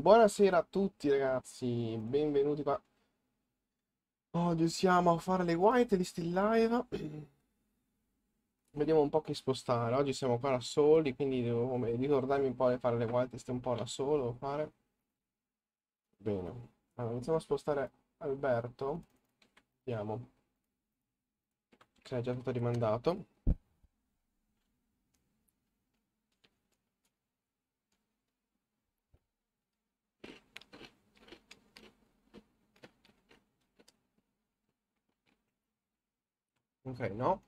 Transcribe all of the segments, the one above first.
Buonasera a tutti ragazzi, benvenuti qua. Oggi siamo a fare le white list in live. Vediamo un po' che spostare. Oggi siamo qua da soli, quindi devo ricordarmi un po' di fare le white list un po' da solo. Devo fare. Bene. Allora, iniziamo a spostare Alberto. Vediamo. Che è già stato rimandato. Okay, no.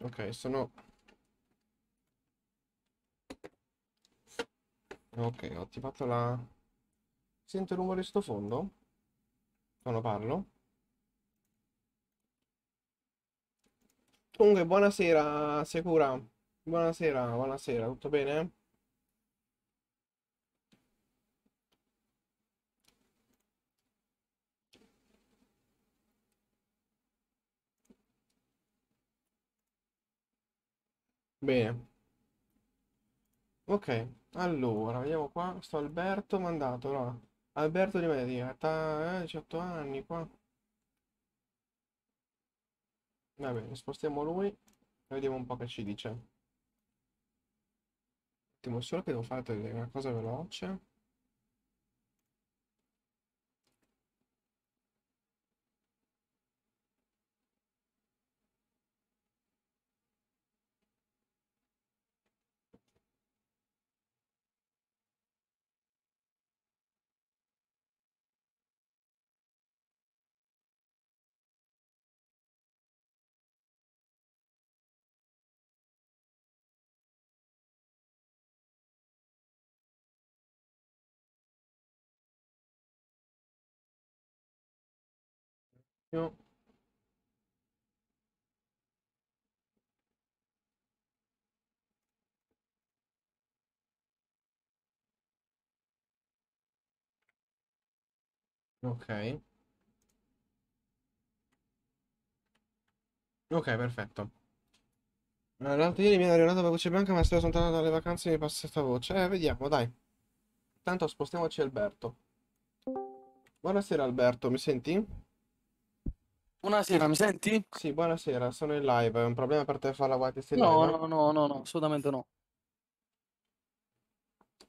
Ok, sono... Ok, ho attivato la... Sento rumore sto fondo? Quando parlo? Comunque, buonasera, Secura. Buonasera, buonasera, tutto bene? Bene. Ok, allora, vediamo qua. Sto Alberto mandato, allora. Alberto di Medina, eh, ta, eh, 18 anni qua. Va bene, spostiamo lui e vediamo un po' che ci dice. Un attimo, solo che devo fare una cosa veloce. No. Ok. Ok, perfetto. Eh, L'altro ieri mi era arrivata la voce bianca, ma sto soltanto dalle vacanze mi passa questa voce. Eh, vediamo, dai. Intanto spostiamoci Alberto. Buonasera Alberto, mi senti? Buonasera, mi senti? Sì, buonasera, sono in live. È un problema per te fare la white in No, no, no, no, no, assolutamente no.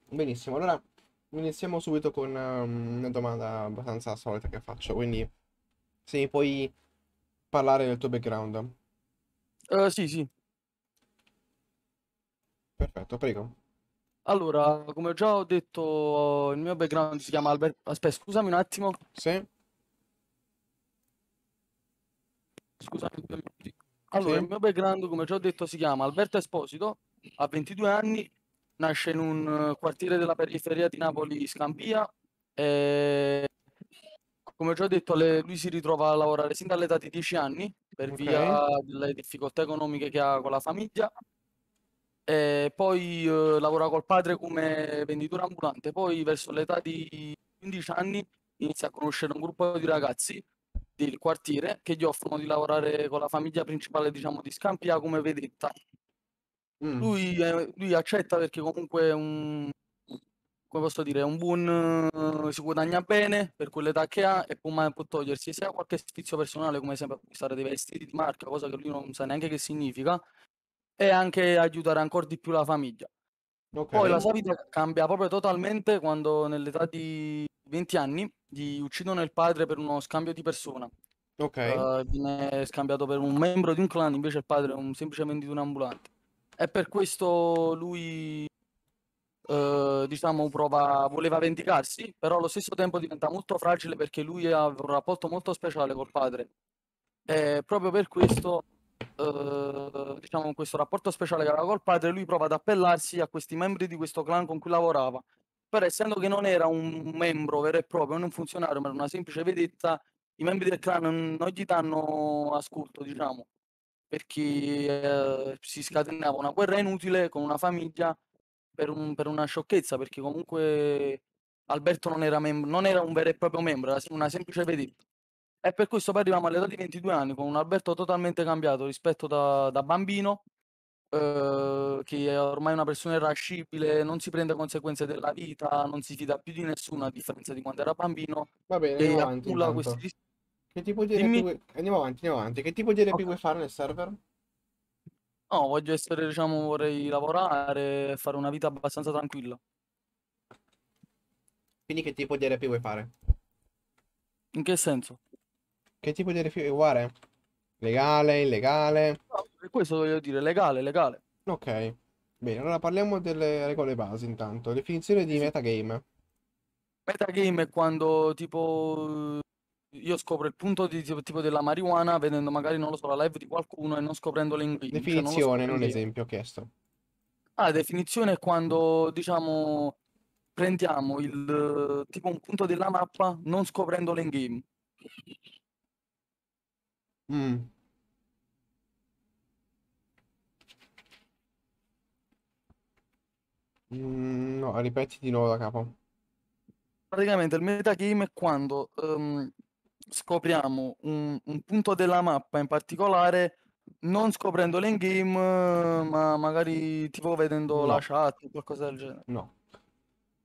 Benissimo, allora iniziamo subito con um, una domanda abbastanza solita che faccio. Quindi, se mi puoi parlare del tuo background. Eh, sì, sì. Perfetto, prego. Allora, come già ho detto, il mio background si chiama Albert... Aspetta, scusami un attimo. Sì? Scusate, due minuti. Ah, allora, sì. il mio background, come già ho detto, si chiama Alberto Esposito, ha 22 anni, nasce in un eh, quartiere della periferia di Napoli, Scampia. E come già ho detto, le, lui si ritrova a lavorare sin dall'età di 10 anni per okay. via delle difficoltà economiche che ha con la famiglia. E poi eh, lavora col padre come venditore ambulante. Poi, verso l'età di 15 anni, inizia a conoscere un gruppo di ragazzi del quartiere che gli offrono di lavorare con la famiglia principale diciamo di Scampia come vedetta. Mm. Lui, eh, lui, accetta perché comunque è un, come posso dire, un buon, eh, si guadagna bene per quell'età che ha e può, mai, può togliersi sia qualche sfizio personale come sempre acquistare dei vestiti di marca, cosa che lui non sa neanche che significa, e anche aiutare ancora di più la famiglia. Okay. Poi la sua vita cambia proprio totalmente quando nell'età di 20 anni gli uccidono il padre per uno scambio di persona. Ok. Uh, viene scambiato per un membro di un clan, invece il padre è un semplice venditore ambulante. E per questo lui, uh, diciamo, prova, voleva vendicarsi, però allo stesso tempo diventa molto fragile perché lui ha un rapporto molto speciale col padre. E eh, proprio per questo eh, diciamo, questo rapporto speciale che aveva col padre, lui prova ad appellarsi a questi membri di questo clan con cui lavorava. Però essendo che non era un membro vero e proprio, non un funzionario, ma una semplice vedetta, i membri del clan non gli danno ascolto, diciamo, perché eh, si scatenava una guerra inutile con una famiglia per, un, per una sciocchezza, perché comunque Alberto non era, mem- non era, un vero e proprio membro, era una semplice vedetta. E per questo poi arriviamo all'età di 22 anni con un Alberto totalmente cambiato rispetto da, da bambino, eh, che è ormai una persona irascibile, non si prende conseguenze della vita, non si fida più di nessuno a differenza di quando era bambino. Va bene, e andiamo avanti, questi... Che tipo di Dimmi... vuoi... Andiamo avanti, andiamo avanti. Che tipo di RP okay. vuoi fare nel server? No, voglio essere, diciamo, vorrei lavorare, e fare una vita abbastanza tranquilla. Quindi che tipo di RP vuoi fare? In che senso? Che tipo di rifiuto? Uguale? Legale, illegale? No, questo voglio dire, legale, legale. Ok. Bene, allora parliamo delle regole base intanto. Definizione di metagame. Metagame è quando tipo io scopro il punto di tipo, tipo della marijuana vedendo magari non lo so la live di qualcuno e non scoprendola in video. Definizione, cioè non, non esempio chiesto. Ah, definizione è quando diciamo prendiamo il tipo un punto della mappa non scoprendola in game. Mm. Mm, no, ripeti di nuovo da capo. Praticamente il metagame è quando ehm, scopriamo un, un punto della mappa in particolare non scoprendolo in game, eh, ma magari tipo vedendo No. la chat o qualcosa del genere. No.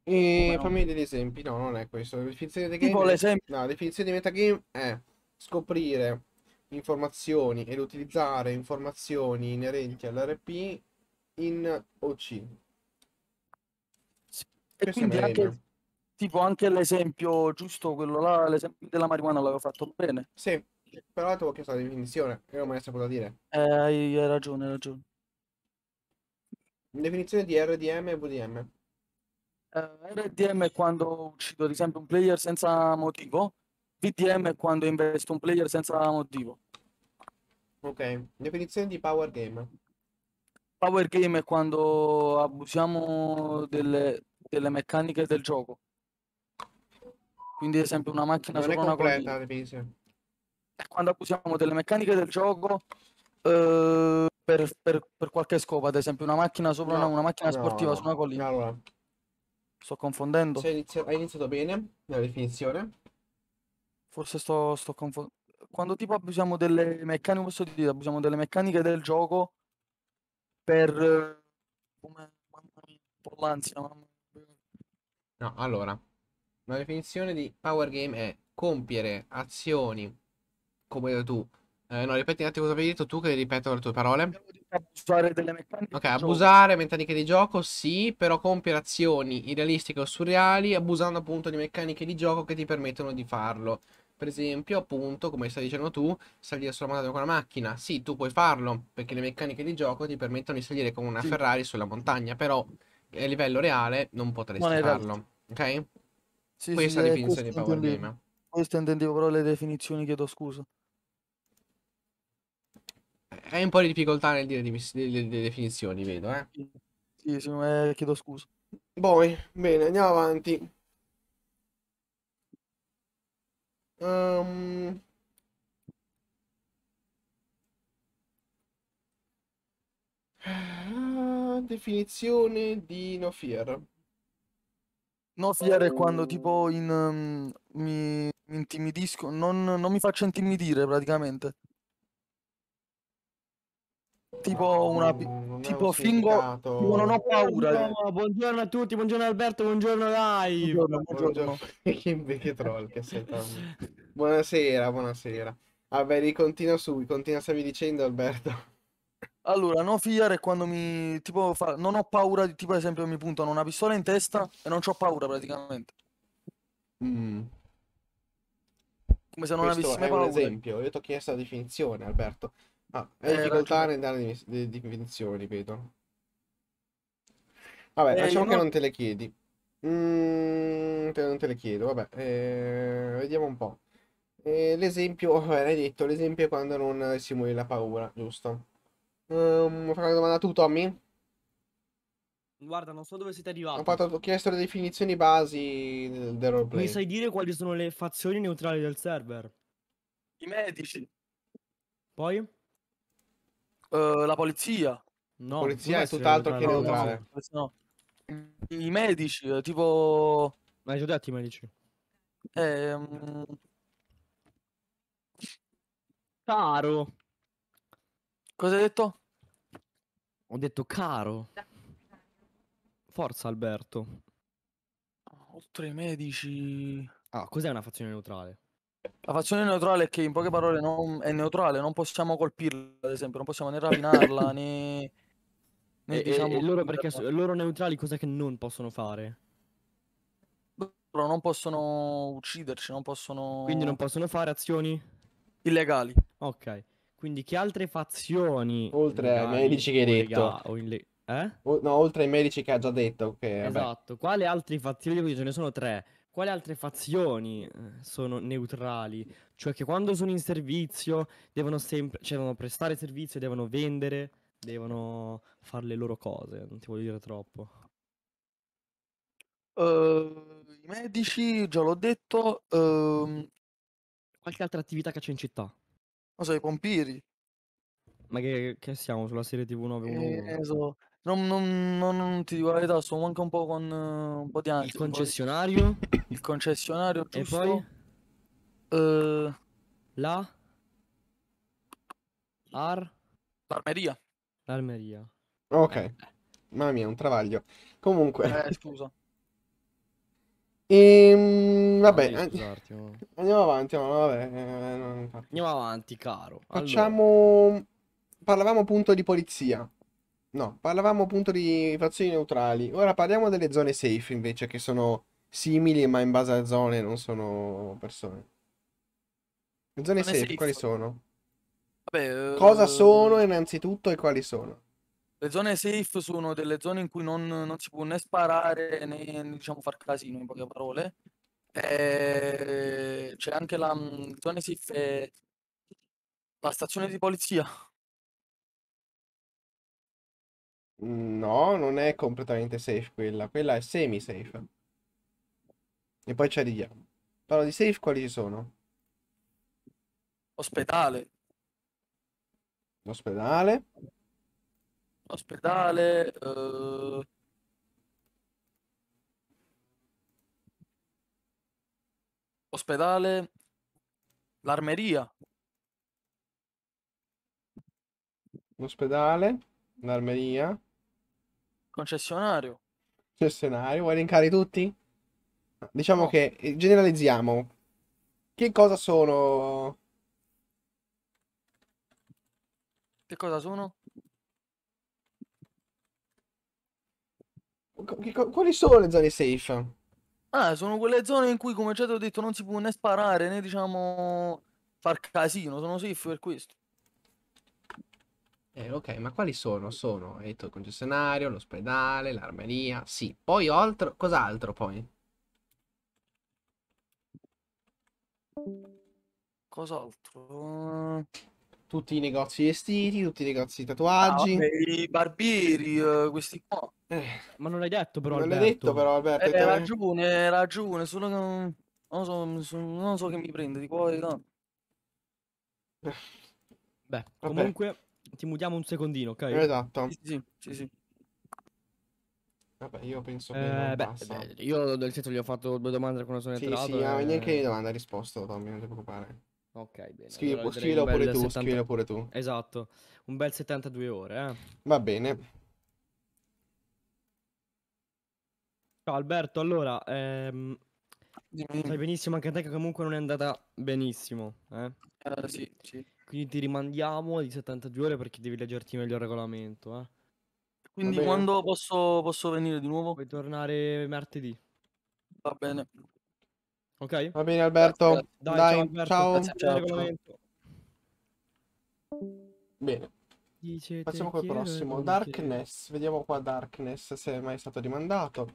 E no? fammi degli esempi. No, non è questo. La definizione di Tipo metagame. l'esempio, No, la definizione di metagame è scoprire informazioni ed utilizzare informazioni inerenti all'RP in OC. Sì. E quindi anche, tipo anche l'esempio giusto, quello là, l'esempio della marijuana l'avevo fatto bene. Sì, però ti avevo chiesto la definizione e non me ne saputo dire. Eh, hai ragione, hai ragione. Definizione di RDM e VDM. Uh, eh, RDM è quando uccido ad esempio un player senza motivo VTM quando investo un player senza motivo. Ok, definizione di power game. Power game è quando abusiamo delle, delle meccaniche del gioco. Quindi, ad esempio, una macchina non sopra una È Quando abusiamo delle meccaniche del gioco eh, per, per, per, qualche scopo, ad esempio, una macchina sopra no, una, una, macchina no, sportiva no, su una collina. Allora. Sto confondendo. hai iniziato bene la definizione. Forse sto, sto confondendo. Quando tipo abusiamo delle meccaniche, posso dire, abusiamo delle meccaniche del gioco per... Come... l'ansia, No, allora, la definizione di power game è compiere azioni, come tu. Eh, no, ripeti un attimo cosa avevi detto tu, che ripeto le tue parole. Abusare delle meccaniche. Ok, abusare gioco. meccaniche di gioco, sì, però compiere azioni irrealistiche o surreali, abusando appunto di meccaniche di gioco che ti permettono di farlo per esempio, appunto, come stai dicendo tu, salire sulla montagna con la macchina. Sì, tu puoi farlo, perché le meccaniche di gioco ti permettono di salire con una sì. Ferrari sulla montagna, però a livello reale non potresti non farlo, ok? Sì, Questa sì, è la eh, definizione di Power Game. Questo intendevo però le definizioni, chiedo scusa. Eh, hai un po' di difficoltà nel dire le definizioni, vedo, eh? Sì, sì, eh, chiedo scusa. Poi, bene, andiamo avanti. Um... Definizione di no fear. No fear è quando ehm. tipo in, um, mi, mi intimidisco, non, non mi faccio intimidire praticamente tipo una non tipo fingo non ho paura buongiorno, buongiorno, a tutti buongiorno Alberto buongiorno live buongiorno, che troll che sei buonasera buonasera vabbè ah, ricontinua su continua stavi dicendo Alberto allora no non è quando mi tipo fa... non ho paura di tipo ad esempio mi puntano una pistola in testa e non ho paura praticamente mm. come se non Questo avessi mai paura un esempio io ti ho chiesto la definizione Alberto Ah, è eh, difficoltà ragione. nel dare le di, di definizioni, vedo. Vabbè, eh, facciamo che non... non te le chiedi. Mm, te, non te le chiedo, vabbè. Eh, vediamo un po'. Eh, l'esempio, oh, vabbè, l'hai detto, l'esempio è quando non simuli la paura, giusto? Um, ehm, fai una domanda tu, Tommy? Guarda, non so dove siete arrivati. Ho, fatto, ho chiesto le definizioni basi del, del roleplay. Mi sai dire quali sono le fazioni neutrali del server? I medici. Poi? Ehm, la polizia. No, la polizia è tutt'altro che neutrale. No, I medici, eh, tipo... Ma hai già detto i medici? Eh, Caro. Cosa hai detto? Ho detto caro. Forza Alberto. Oltre i medici... Ah, cos'è una fazione neutrale? La fazione neutrale è che in poche parole non, è neutrale, non possiamo colpirla, ad esempio, non possiamo né rapinarla né... né e, diciamo, e loro, perché, loro neutrali cosa che non possono fare? Loro non possono ucciderci, non possono... Quindi non possono fare azioni? Illegali. Ok, quindi che altre fazioni... Oltre ai medici che hai detto. Ille... Eh? O, no, oltre ai medici che ha già detto. Okay, esatto, quali altre fazioni? Ce ne sono tre quali altre fazioni eh, sono neutrali? Cioè che quando sono in servizio devono, sempre, cioè devono prestare servizio, devono vendere, devono fare le loro cose, non ti voglio dire troppo. Uh, I medici, già l'ho detto. Uh... Qualche altra attività che c'è in città? Non so, i pompieri. Ma che, che siamo sulla serie TV 911? Eh, so. Non, non, non, non ti dico la verità, sto manca un po' con uh, un po' di ansia. Il concessionario? Poi. Il concessionario, giusto? E poi? Uh... La? Ar? L'armeria. L'armeria. Ok. Eh. Mamma mia, un travaglio. Comunque. Eh, scusa. E, ehm, vabbè, scusarti, andiamo avanti, ma vabbè, eh, andiamo avanti, caro. Facciamo. Allora. Parlavamo appunto di polizia. No, parlavamo appunto di fazioni neutrali. Ora parliamo delle zone safe invece, che sono simili ma in base a zone, non sono persone. Le zone safe, safe, quali sono? Vabbè, Cosa uh... sono innanzitutto e quali sono? Le zone safe sono delle zone in cui non, non si può né sparare né diciamo, far casino, in poche parole. E... Eh, c'è anche la mm, zona safe, è... Eh, la stazione di polizia, No, non è completamente safe quella, quella è semi-safe. E poi ci arriviamo. Parlo di safe, quali sono? Ospedale. Ospedale. Ospedale. Uh... Ospedale. L'armeria. L'ospedale. L'armeria. Concessionario. Concessionario, vuoi elencare tutti? Diciamo no. che eh, generalizziamo. Che cosa sono? Che cosa sono? quali sono le zone safe? Ah, sono quelle zone in cui, come già ti ho detto, non si può né sparare né diciamo far casino. Sono safe per questo. Eh, ok, ma quali sono? Sono detto, il concessionario, l'ospedale, l'armeria. Sì, poi altro, cos'altro poi? Cos'altro? Tutti i negozi vestiti, tutti i negozi di ah, tatuaggi. Ah, vabbè, I barbieri, eh, questi qua. Eh. Ma non l'hai detto però, Non l'hai detto però, Alberto. Eh, te... ragione, eh, ragione, solo che non, non, so, non so, che mi prende, di cuore. No. Beh, Vabbè. comunque... Ti mutiamo un secondino, ok? Esatto. Sì, sì, sì. sì. Vabbè, io penso che. Eh, beh, beh, io nel senso gli ho fatto due domande con una sono sì, entrato. Sì, ah, e... Eh. neanche di domanda ha risposto, Tommy, non ti preoccupare. Ok, bene. Scrivi, allora scrivilo pure tu, 70... scrivilo pure tu. Esatto, un bel 72 ore, eh. Va bene. Ciao Alberto, allora, ehm, sai benissimo anche a te che comunque non è andata benissimo, eh? Eh, sì, sì. Quindi ti rimandiamo di 72 ore perché devi leggerti meglio il regolamento. Eh. Quindi quando posso, posso venire di nuovo? Puoi tornare martedì. Va bene. Ok? Va bene Alberto. Grazie, grazie. Dai, Dai, ciao. Ciao. Grazie, ciao. Bene. Dice Passiamo col prossimo. Darkness. Vediamo qua Darkness se è mai stato rimandato.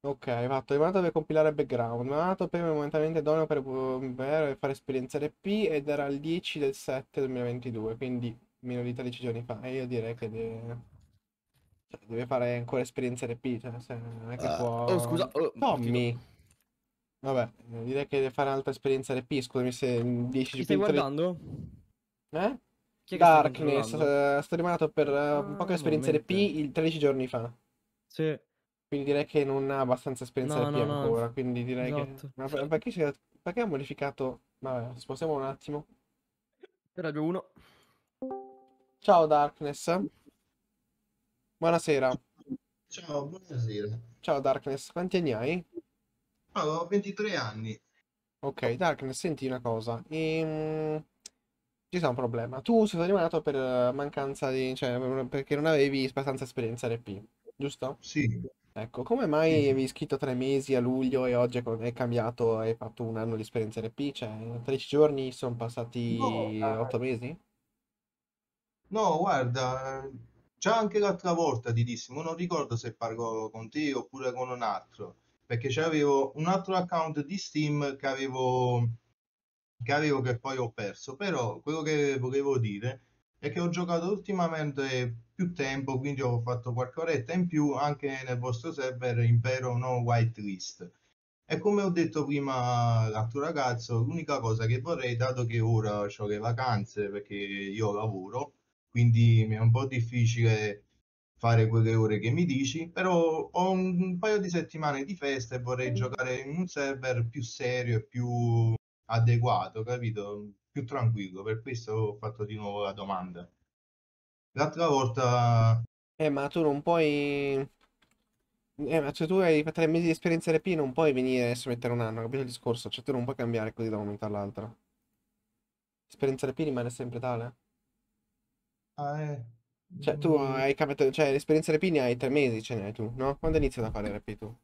Ok, fatto emanato per compilare background, emanato prima momentaneamente idoneo per, per mm, fare esperienza RP ed era il 10 del 7 2022, quindi meno di 13 giorni fa e io direi che deve, cioè, deve fare ancora esperienza RP, cioè, se, non è che uh, può... Oh, scusa, oh, Tommy! Partito. Vabbè, direi che deve fare un'altra esperienza RP, scusami se il 10 Ti stai 3... guardando? Eh? Chi Darkness, eh, sto rimanato per uh, ah, poca esperienza RP il 13 giorni fa. Sì. Quindi direi che non ha abbastanza esperienza no, no, no, ancora. Quindi direi esatto. che. Ma perché, c'è... perché ha modificato? Vabbè, spostiamo un attimo. Radio 1. Ciao Darkness. Buonasera. Ciao, buonasera. Ciao Darkness, quanti anni hai? ho 23 anni. Ok, Darkness, senti una cosa. Ehm... Ci sta un problema. Tu sei eliminato per eh, mancanza di... cioè perché non avevi abbastanza esperienza RP, giusto? Sì. Ecco, come mai avevi scritto tre mesi a luglio e oggi è cambiato, e hai fatto un anno di esperienza RP? Cioè, 13 giorni sono passati no, 8 mesi? No, guarda, già anche l'altra volta ti dissi, non ricordo se parlo con te oppure con un altro, perché c'avevo un altro account di Steam che avevo, che avevo che poi ho perso, però quello che volevo dire è che ho giocato ultimamente più tempo, quindi ho fatto qualche oretta in più anche nel vostro server impero no whitelist. E come ho detto prima l'altro ragazzo, l'unica cosa che vorrei, dato che ora ho le vacanze perché io lavoro, quindi mi è un po' difficile fare quelle ore che mi dici, però ho un paio di settimane di festa e vorrei giocare in un server più serio e più adeguato, capito? Più tranquillo, per questo ho fatto di nuovo la domanda. L'altra volta... Eh, ma tu non puoi... Eh, ma cioè tu hai tre mesi di esperienza RP, non puoi venire adesso a mettere un anno, capito il discorso? Cioè tu non puoi cambiare così da un momento all'altro. L'esperienza RP rimane sempre tale. Ah, eh. Cioè tu mm. hai capito, cioè l'esperienza RP ne hai tre mesi, ce n'hai tu, no? Quando hai iniziato a fare RP tu?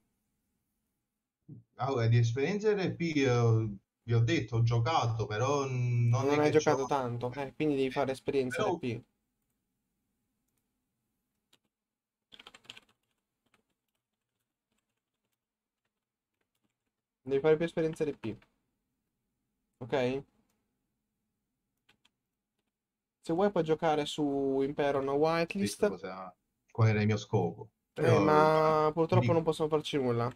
Allora, di esperienza RP eh, vi ho detto, ho giocato, però non, non hai giocato gioco... tanto, eh, quindi devi fare esperienza però... RP. Devi fare più esperienza di P. Ok? Se vuoi puoi giocare su Impero no whitelist. Cosa... Qual era il mio scopo? Eh, Però... Eh, ma purtroppo Dico. non possiamo farci nulla.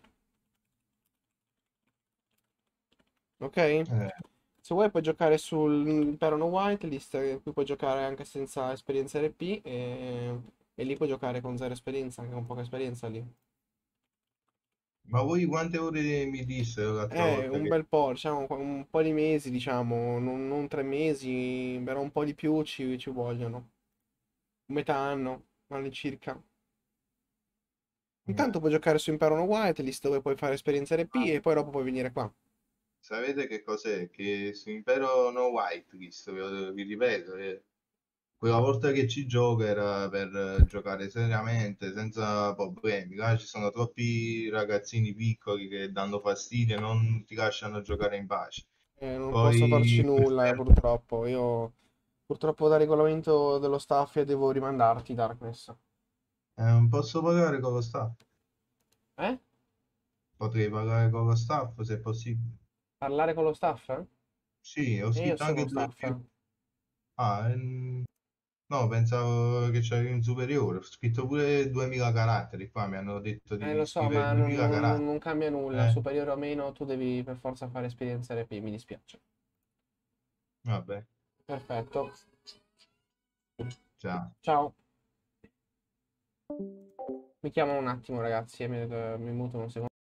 Ok? Eh. Se vuoi puoi giocare sull'Impero no whitelist, eh, qui puoi giocare anche senza esperienza RP e... Eh, e lì puoi giocare con zero esperienza, anche con poca esperienza lì. Ma voi quante ore mi disse l'altra Eh, volta un che- bel po', diciamo, un po' di mesi, diciamo, non, non tre mesi, però un po' di più ci, ci vogliono. Metà anno, all'incirca. Intanto puoi giocare su Impero No Whitelist dove puoi fare esperienza RP ah. e poi dopo puoi venire qua. Sapete che cos'è? Che su Impero No Whitelist, vi, ripeto, eh, quella volta che ci gioco era per eh, giocare seriamente, senza polemica. Ci sono troppi ragazzini piccoli che danno fastidio e non ti lasciano giocare in pace. Eh, non Poi... posso farci nulla, eh, purtroppo. Io purtroppo da regolamento dello staff e devo rimandarti Darkness. Eh, non posso pagare con lo staff. Eh? Potrei pagare con lo staff se è possibile. Parlare con lo staff? Eh? Sì, ho eh, scritto anche lo staff. Ah, ehm... No, pensavo che c'avevi un superiore. Ho scritto pure 2000 caratteri qua, mi hanno detto di Eh, lo so, scrivere ma non, 2000 non- caratteri. non cambia nulla. Eh. Superiore o meno, tu devi per forza fare esperienza RP, mi dispiace. Vabbè, Perfetto. ciao. Ciao. Mi chiamo un attimo, ragazzi, e mi, mi muto un secondo.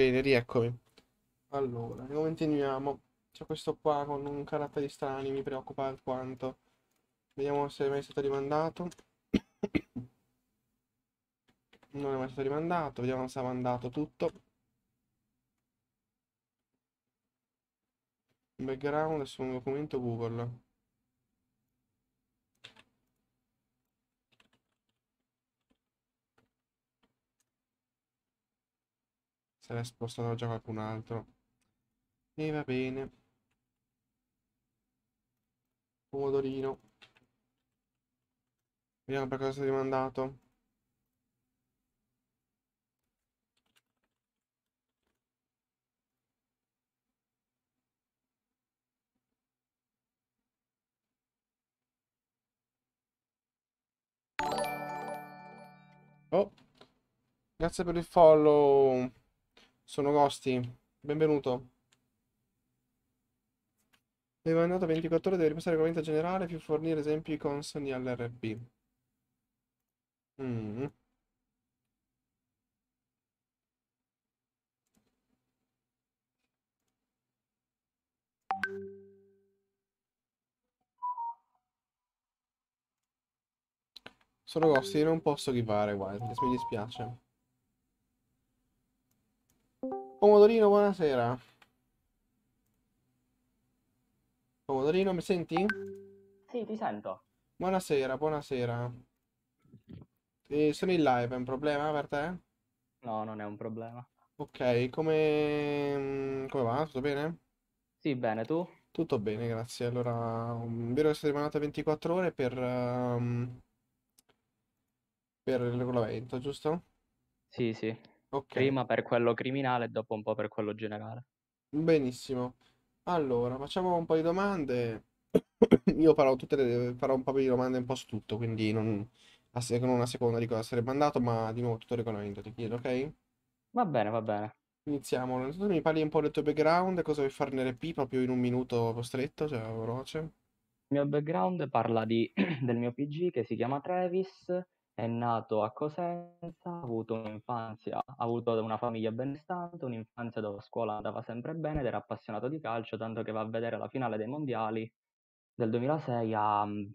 Bene, rieccomi. Allora, continuiamo. C'è questo qua con un carattere strano, mi preoccupa alquanto. Vediamo se è mai stato rimandato. non è mai stato rimandato, vediamo se ha mandato tutto. Background su un documento Google. Sarà spostato già qualcun altro. E va bene. Pomodorino. Vediamo per cosa si è rimandato. Oh, grazie per il follow. Sono Gosti. Benvenuto. Devo andata 24 ore, devi ripassare il commento generale più fornire esempi consoni all'RB. Mm. Sono Gosti, non posso ghivare, guarda, mi dispiace. Pomodorino, buonasera. Pomodorino, mi senti? Sì, ti sento. Buonasera, buonasera. E sono in live, è un problema per te? No, non è un problema. Ok, come, mm, come va? Tutto bene? Sì, bene, tu? Tutto bene, grazie. Allora, mm, vero che sono rimanata 24 ore per, um, per il regolamento, giusto? Sì, sì. Ok, Prima per quello criminale e dopo un po' per quello generale. benissimo. Allora, facciamo un po' di domande. Io farò tutte le- farò un po' di domande un po' su tutto, quindi non, a non a seconda di cosa sarebbe andato, ma di nuovo tutto il regolamento, ti chiedo, ok? Va bene, va bene. Iniziamo. Allora, mi parli un po' del tuo background, cosa vuoi fare nell'EP proprio in un minuto stretto, cioè veloce. Il mio background parla di, del mio PG che si chiama Travis è nato a Cosenza, ha avuto un'infanzia, ha avuto una famiglia benestante, un'infanzia dove la scuola andava sempre bene ed era appassionato di calcio, tanto che va a vedere la finale dei mondiali del 2006 a- mm,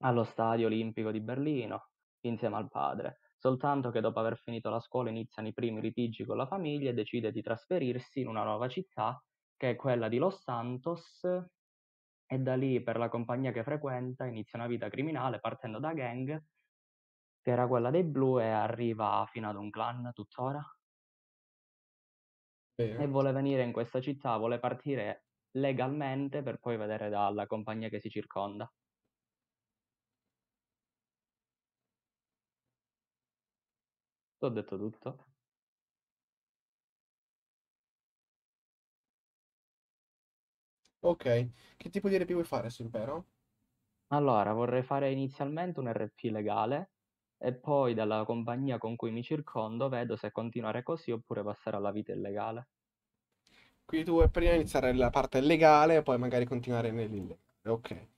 allo Stadio Olimpico di Berlino insieme al padre. Soltanto che dopo aver finito la scuola iniziano i primi litigi con la famiglia e decide di trasferirsi in una nuova città che è quella di Los Santos e da lì per la compagnia che frequenta inizia una vita criminale partendo da gang che era quella dei blu e arriva fino ad un clan tuttora. Vero. E vuole venire in questa città, vuole partire legalmente per poi vedere dalla compagnia che si circonda. ho detto tutto. Ok, che tipo di RP vuoi fare, Silvero? Allora, vorrei fare inizialmente un RP legale e poi dalla compagnia con cui mi circondo vedo se continuare così oppure passare alla vita illegale. Quindi tu vuoi prima iniziare la parte legale e poi magari continuare nell'illegale. Ok.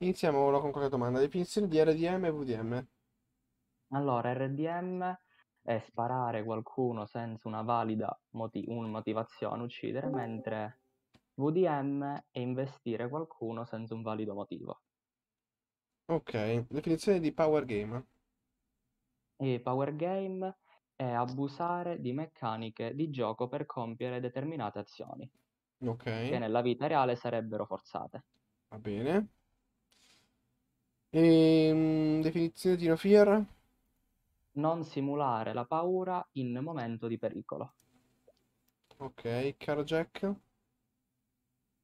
Iniziamo ora con qualche domanda. Definizione di RDM e VDM. Allora, RDM è sparare qualcuno senza una valida moti- un motivazione, uccidere, mentre VDM è investire qualcuno senza un valido motivo. Ok, definizione di power game. E power game è abusare di meccaniche di gioco per compiere determinate azioni, Ok, che nella vita reale sarebbero forzate. va bene. Ehm, definizione di no fear? Non simulare la paura in momento di pericolo. Ok, caro Jack.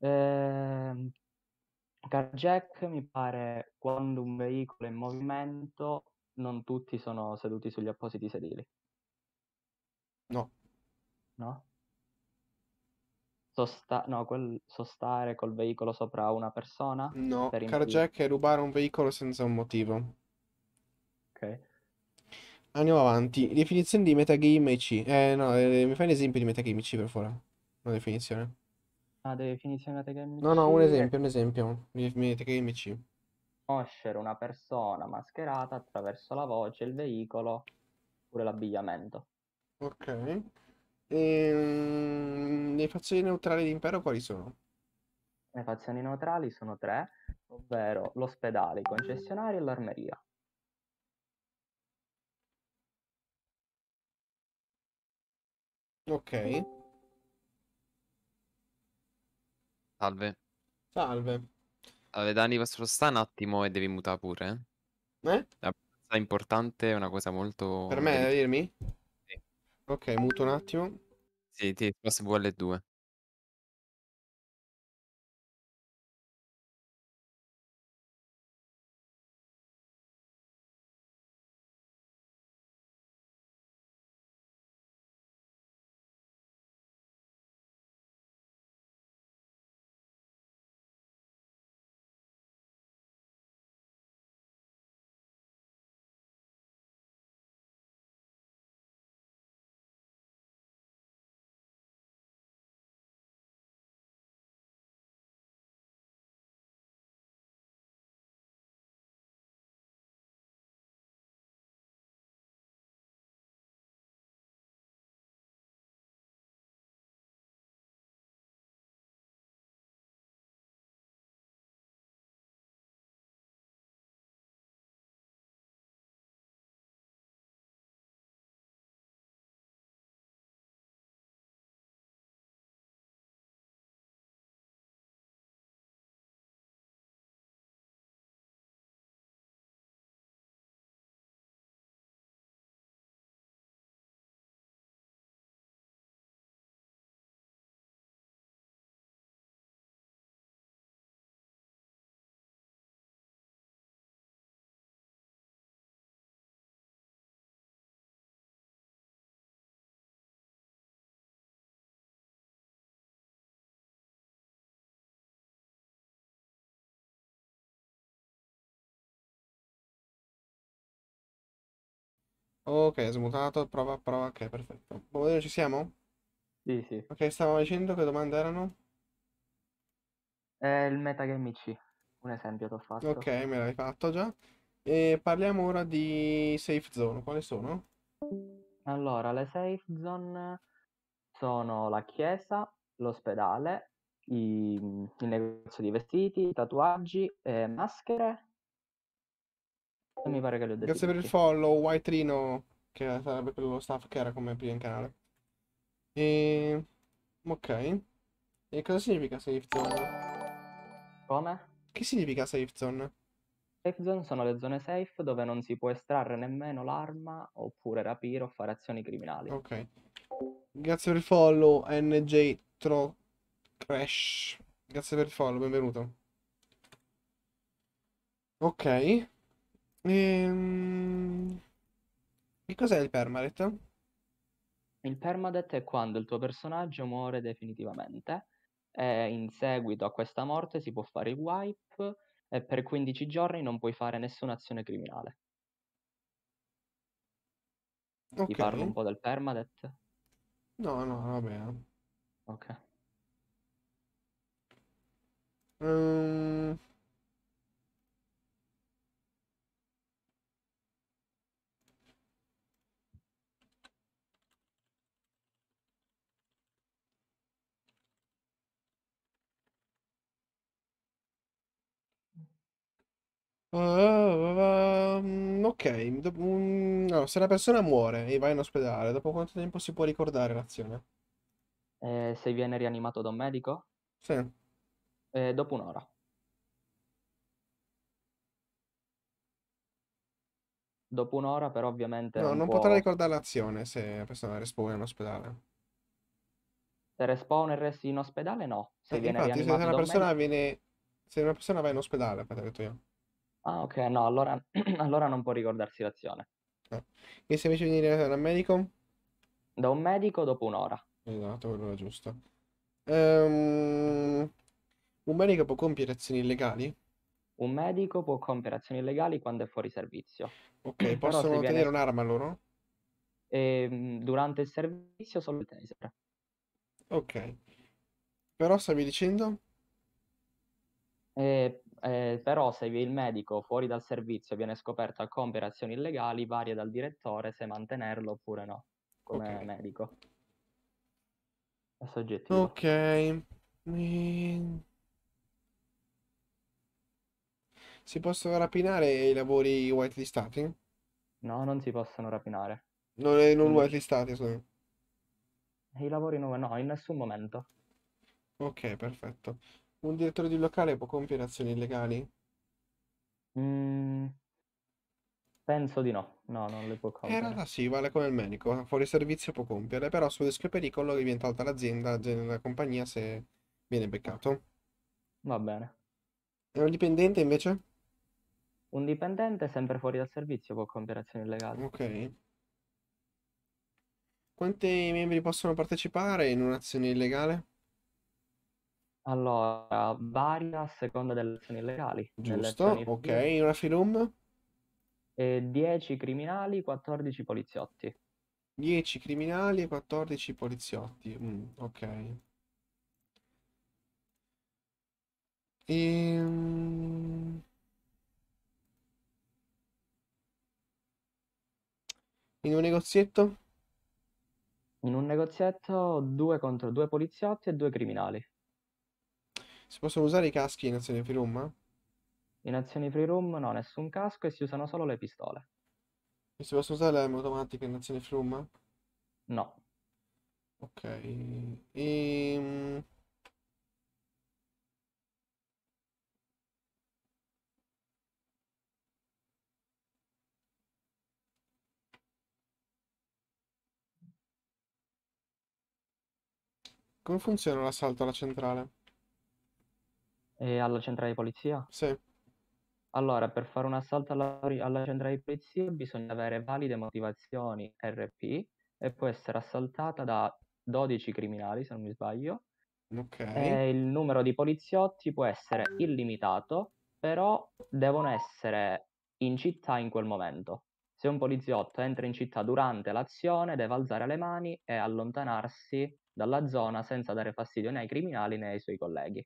Eh, car Jack mi pare quando un veicolo è in movimento non tutti sono seduti sugli appositi sedili. No. No? sosta- no, quel- sostare col veicolo sopra una persona? No, per carjack è rubare un veicolo senza un motivo. Ok. Andiamo avanti. Definizione di metagame C. Eh, no, eh, mi fai un esempio di metagame C per favore. Una definizione. Ah, definizione di metagame C? No, no, un esempio, un esempio. Metagame C. Conoscere una persona mascherata attraverso la voce, il veicolo, oppure l'abbigliamento. Ok. Ehm, le fazioni neutrali d'impero quali sono? Le fazioni neutrali sono tre, ovvero l'ospedale, i concessionari e l'armeria. Ok. Salve. Salve. Allora, Dani, posso stare un attimo e devi mutare pure? Eh? La è importante, è una cosa molto... Per me, da dirmi? Ok, muto un attimo. Sì, ti passo VL2. Ok, smutato, prova, prova, ok, perfetto. Pomodoro boh, ci siamo? Sì, sì. Ok, stavamo dicendo che domande erano? È il metagame IC, un esempio che ho fatto. Ok, me l'hai fatto già. E parliamo ora di safe zone, quali sono? Allora, le safe zone sono la chiesa, l'ospedale, i... il negozio di vestiti, tatuaggi, eh, maschere mi pare che l'ho detto. Grazie per il follow, Whiterino, che sarebbe quello staff che era come prima in canale. E... Ok. E cosa significa safe zone? Come? Che significa safe zone? Safe zone sono le zone safe dove non si può estrarre nemmeno l'arma oppure rapire o fare azioni criminali. Ok. Grazie per il follow, NJ Tro Crash. Grazie per il follow, benvenuto. Ok. Ehm... Che cos'è il permadeath? Il permadeath è quando il tuo personaggio muore definitivamente e in seguito a questa morte si può fare il wipe e per 15 giorni non puoi fare nessuna azione criminale. Okay. Ti parlo un po' del permadeath? No, no, va bene. Ok. Ehm... Uh, ok, Do um, no, se una persona muore e va in ospedale, dopo quanto tempo si può ricordare l'azione? Eh, se viene rianimato da un medico? Sì. Eh, dopo un'ora. Dopo un'ora, però, ovviamente. No, non, non può... potrà ricordare l'azione se la persona respawna in ospedale. Se respawn e resti in ospedale, no. Se eh, viene infatti, se una da un persona medico. viene. Se una persona va in ospedale, ho detto io. Ah, ok, no, allora, allora non può ricordarsi l'azione. Eh. Ah. E se invece viene da un medico? Da un medico dopo un'ora. Esatto, quello era giusto. Ehm, un medico può compiere azioni illegali? Un medico può compiere azioni illegali quando è fuori servizio. Ok, Però se possono viene un'arma loro? ehm, durante il servizio solo il taser. Ok. Però stavi dicendo? Eh, eh, però se il medico fuori dal servizio viene scoperto a compiere azioni illegali, varia dal direttore se mantenerlo oppure no, come okay. medico. È soggettivo. Ok. Mm. Si possono rapinare i lavori whitelistati? No, non si possono rapinare. Non, è, non whitelistati, sono. I lavori nuovi no, in nessun momento. Ok, perfetto. Un direttore di un locale può compiere azioni illegali? Mm, penso di no. No, non le può eh, compiere. in realtà sì, vale come il medico, fuori servizio può compiere, però su rischio pericolo diventa alta l'azienda, genera la compagnia se viene beccato. Va bene. E un dipendente invece? Un dipendente sempre fuori dal servizio può compiere azioni illegali. Ok. Quanti membri possono partecipare in un'azione illegale? Allora, varia a seconda delle azioni legali. Giusto, ok, civili. una film? E 10 criminali, 14 poliziotti. 10 criminali e 14 poliziotti. Mm, ok. Ehm... In un negozietto? In un negozietto due contro due poliziotti e due criminali. Si possono usare i caschi in azione free room? In azioni free room no, nessun casco e si usano solo le pistole. E si possono usare le armi automatiche in azione free room? No. Ok. E... Ehm, come funziona l'assalto alla centrale? E alla centrale di polizia? Sì. Allora, per fare un assalto alla, alla centrale di polizia bisogna avere valide motivazioni RP e può essere assaltata da 12 criminali, se non mi sbaglio. Ok. E il numero di poliziotti può essere illimitato, però devono essere in città in quel momento. Se un poliziotto entra in città durante l'azione, deve alzare le mani e allontanarsi dalla zona senza dare fastidio né ai criminali né ai suoi colleghi.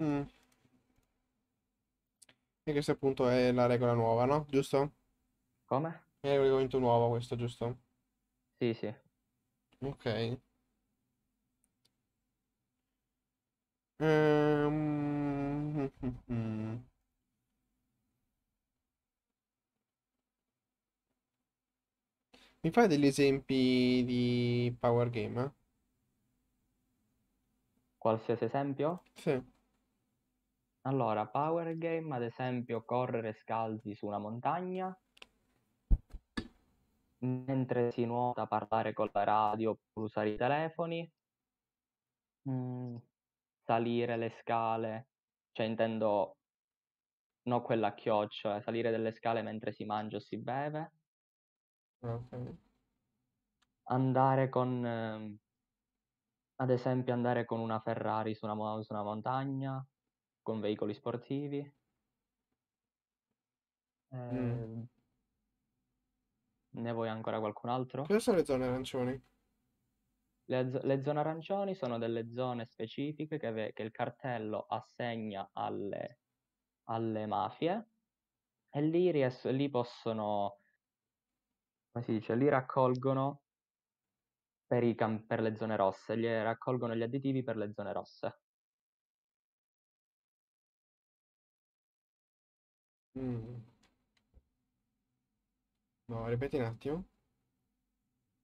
Mm. E questa appunto è la regola nuova, no? Giusto? Come? È un regolamento nuovo questo, giusto? Sì, sì. Ok. Ehm... Mi fai degli esempi di power game? Eh? Qualsiasi esempio? Sì. Allora, power game, ad esempio, correre scalzi su una montagna, mentre si nuota parlare con la radio oppure usare i telefoni, mm, salire le scale, cioè intendo non quella a chioccio, eh, salire delle scale mentre si mangia o si beve, okay. andare con, eh, ad esempio, andare con una Ferrari su una, su una montagna, con veicoli sportivi. mm. Ehm, ne vuoi ancora qualcun altro? Cosa sono le zone arancioni? Le, le, zone arancioni sono delle zone specifiche che, che il cartello assegna alle, alle mafie e lì, ries- lì possono, come si dice, lì raccolgono per, cam- per, le zone rosse, gli raccolgono gli additivi per le zone rosse. Mm. No, ripeti un attimo.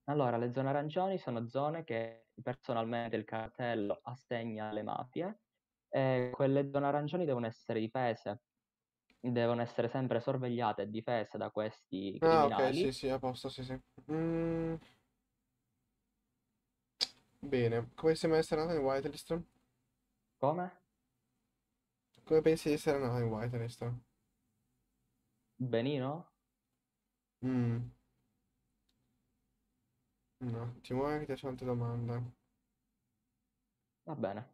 Allora, le zone arancioni sono zone che personalmente il cartello assegna alle mafie e quelle zone arancioni devono essere difese, devono essere sempre sorvegliate e difese da questi Ah, ok, sì, sì, a posto, sì, sì. Mm, Bene, come sei mai essere nata in whitelist? Come? Come pensi di essere nata in whitelist? Benino? Mm. Un attimo, eh, che ti faccio tante domande. Va bene.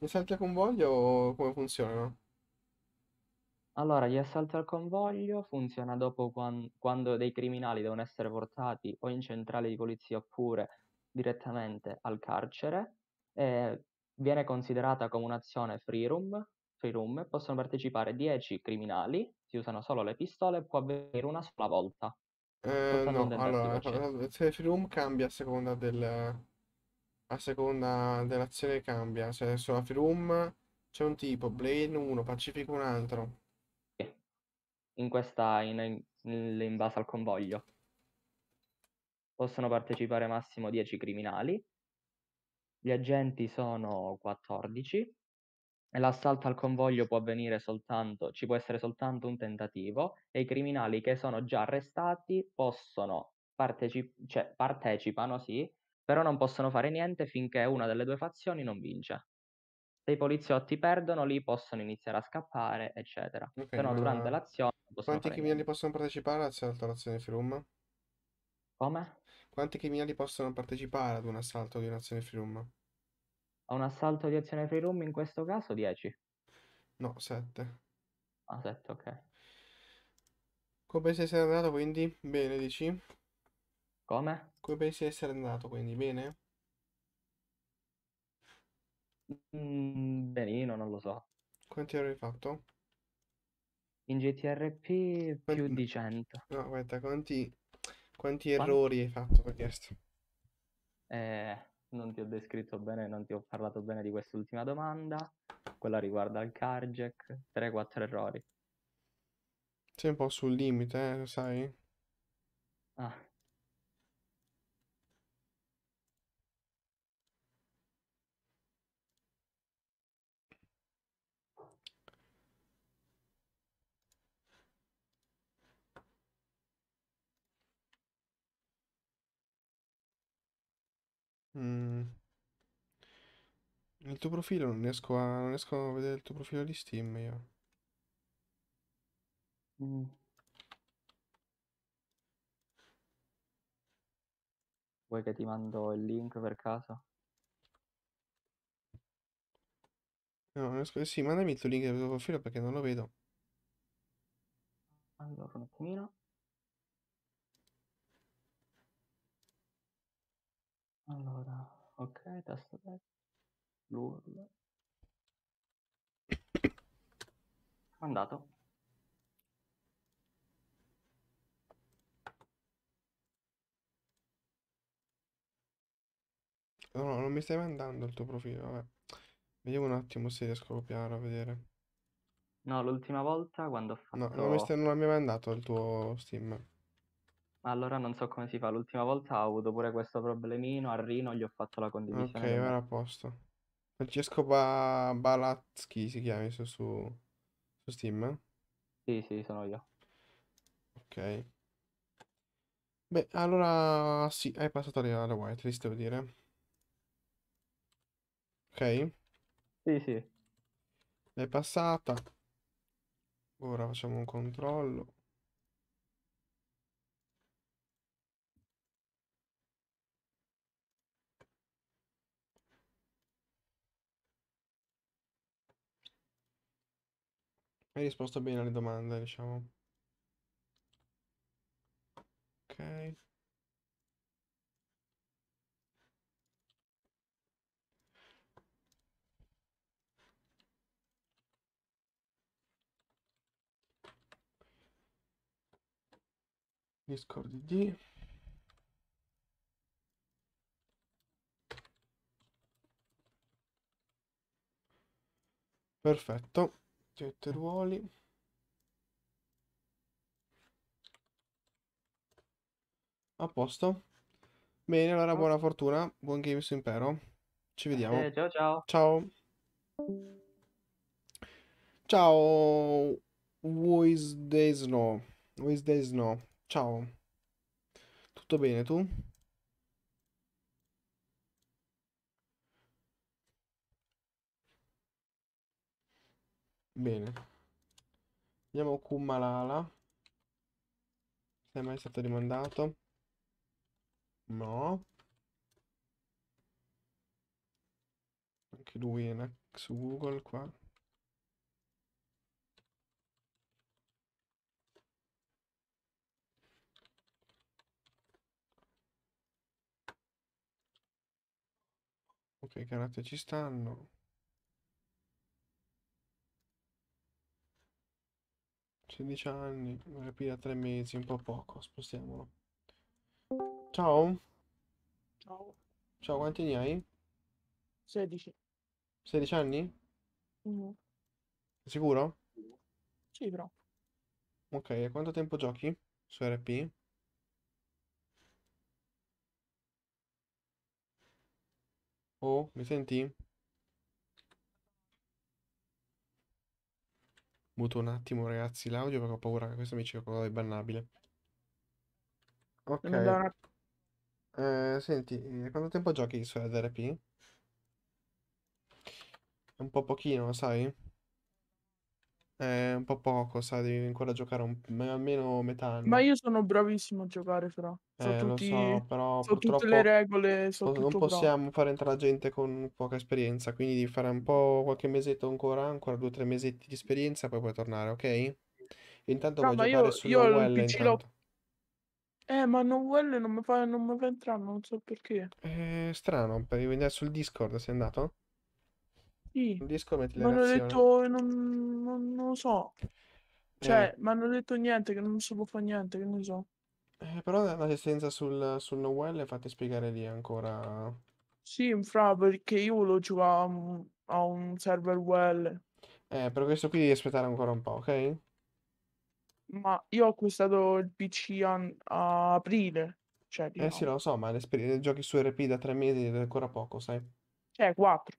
Mi salti a convoglio o come funzionano? Allora, gli assalti al convoglio funziona dopo quan quando dei criminali devono essere portati o in centrale di polizia oppure direttamente al carcere. Eh, viene considerata come un'azione free room, free room, possono partecipare 10 criminali, si usano solo le pistole, può avvenire una sola volta. Eh, no, allora, cioè, se free room cambia a seconda del, a seconda dell'azione cambia, se sulla free room c'è un tipo, Blaine 1, Pacifico un altro in questa in, in, in base al convoglio. Possono partecipare massimo 10 criminali. Gli agenti sono 14. L'assalto al convoglio può avvenire soltanto, ci può essere soltanto un tentativo e i criminali che sono già arrestati possono partecip- cioè partecipano, sì, però non possono fare niente finché una delle due fazioni non vince se i poliziotti perdono lì possono iniziare a scappare, eccetera. Okay, Però ma... durante l'azione... Quanti criminali possono partecipare all'assalto all'azione Frum? Come? Quanti criminali possono partecipare ad un assalto di un'azione free room? A un assalto di azione free room in questo caso 10? No, 7. Ah, 7, ok. Come pensi di essere andato quindi? Bene, dici? Come? Come pensi di essere andato quindi? Bene? Mm, benino, non lo so. Quanti euro hai fatto? In GTRP più di 100. No, guarda, quanti, quanti Quanti? errori hai fatto Ho chiesto. Eh, non ti ho descritto bene, non ti ho parlato bene di quest'ultima domanda. Quella riguarda il carjack, 3-4 errori. Sei un po' sul limite, eh, sai? Ah, Mm. Il tuo profilo non riesco a, non riesco a vedere il tuo profilo di Steam io. Mm. Vuoi che ti mando il link per caso? No, non riesco... Sì, mandami il tuo link del tuo profilo perché non lo vedo. Allora, un attimino. Allora, ok, tasto destro, l'url. Mandato. No, no, non mi stai mandando il tuo profilo, vabbè. Vediamo un attimo se riesco a copiare, a vedere. No, l'ultima volta quando ho fatto... No, non mi, stai, non mandato il tuo Steam. Allora non so come si fa, l'ultima volta ho avuto pure questo problemino, a Rino gli ho fatto la condivisione. Ok, condivisione. ora a posto. Francesco Ba- Balatsky si chiama su, su, Steam. Sì, sì, sono io. Ok. Beh, allora sì, hai passato alla alla whitelist, devo dire. Ok, Sì, sì. l'hai passata. Ora facciamo un controllo. Hai risposto bene alle domande, diciamo. Ok. Discord di Perfetto sette ruoli a posto bene allora buona fortuna buon game games impero ci vediamo eh, ciao ciao ciao ciao Wednesday Snow Wednesday Snow ciao tutto bene tu? Bene. Andiamo Kumalala. Se è mai stato rimandato. No. Anche lui è una... su Google qua. Ok, i caratteri ci stanno. 16 anni, a 3 mesi, un po' poco, spostiamolo. Ciao. Ciao. Ciao, quanti anni hai? 16. 16 anni? Mm. Sicuro? Sì, però. Ok, e quanto tempo giochi su RP? Oh, mi senti? Muto un attimo, ragazzi, l'audio perché ho paura che questo mi dice qualcosa di bannabile. Ok. Eh, senti, eh, quanto tempo giochi su RP? un po' pochino, lo sai? È un po' poco, sai, devi ancora giocare un... almeno metà anno. Ma io sono bravissimo a giocare, fra. So, eh, tutti... so però so tutte le regole, so non possiamo bravo. fare entrare gente con poca esperienza, quindi devi fare un po' qualche mesetto ancora, ancora due o tre mesetti di esperienza, poi puoi tornare, ok? Intanto no, voglio giocare io, io UL, intanto. Eh, ma non vuole, non mi fa, fa entrare, non so perché. È eh, strano, perché adesso sul Discord sei andato? Sì. Non riesco a mettere hanno detto, non, non, non lo so. Cioè, Eh. mi hanno detto niente, che non si può fare niente, che ne so. Eh, però la resistenza sul, sul Noel, fate spiegare lì ancora. Sì, infra, perché io lo giocavo a un- a un server well. Eh, per questo qui devi aspettare ancora un po', ok? ma io ho acquistato il PC an- a, aprile, cioè Eh sì, diciamo. lo so, ma le giochi su RP da tre mesi è ancora poco, sai? cioè eh, 4.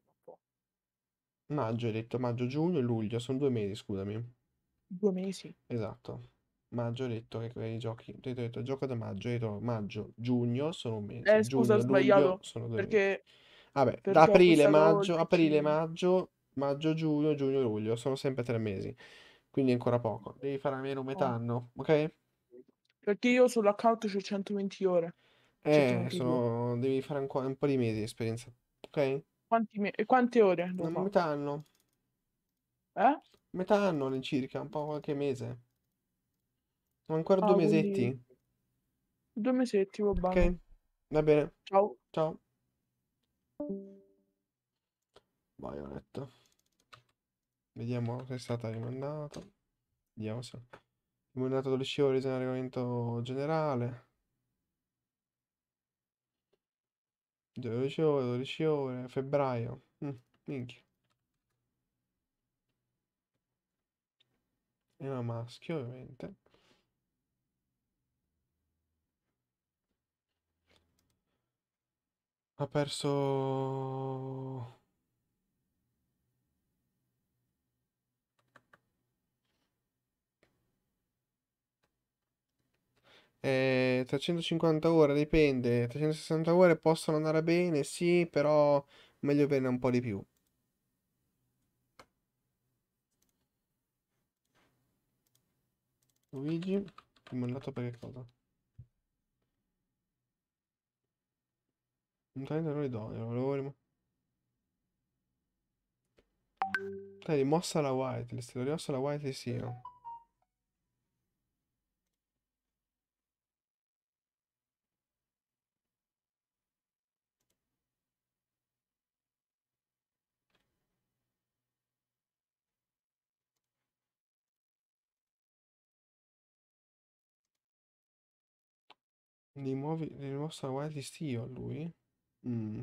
Maggio, hai detto maggio, giugno e luglio, sono due mesi, scusami. Due mesi. Esatto. Maggio, hai detto che i giochi, ti ho detto gioco da maggio, hai detto maggio, giugno sono un mese, Eh, scusa, ho sbagliato. sono due mesi. Perché, Vabbè, perché da aprile, questa cosa maggio, aprile, maggio, maggio, giugno, giugno, luglio, sono sempre tre mesi, quindi ancora poco. Devi fare almeno ah. metà Oh, anno, ok? perché io sull'account c'ho 120 ore. Eh, 122. sono... devi fare ancora un po' di mesi di esperienza, ok? Me... quante ore? No, metà anno. Eh? Metà anno all'incirca, un po' qualche mese. Ho ancora due Ah, quindi mesetti. due mesetti, va bene. Ok? Va bene. Ciao. Ciao. Vai, ho letto. Vediamo se è stata rimandata. Vediamo se. Rimandato 12 ore, esame regolamento generale. 12 ore, 12 ore, febbraio. Mm, minchia. Era maschio, ovviamente. Ha perso eh, 350 ore dipende, 360 ore possono andare bene, sì, però meglio averne un po' di più. Luigi, ti ho mandato per che cosa? Un talento non idoneo, volevo rim- Dai, rimossa la white, whitelist, rimossa la whitelist io. Li muovi, li mostra wireless io a lui? Mm.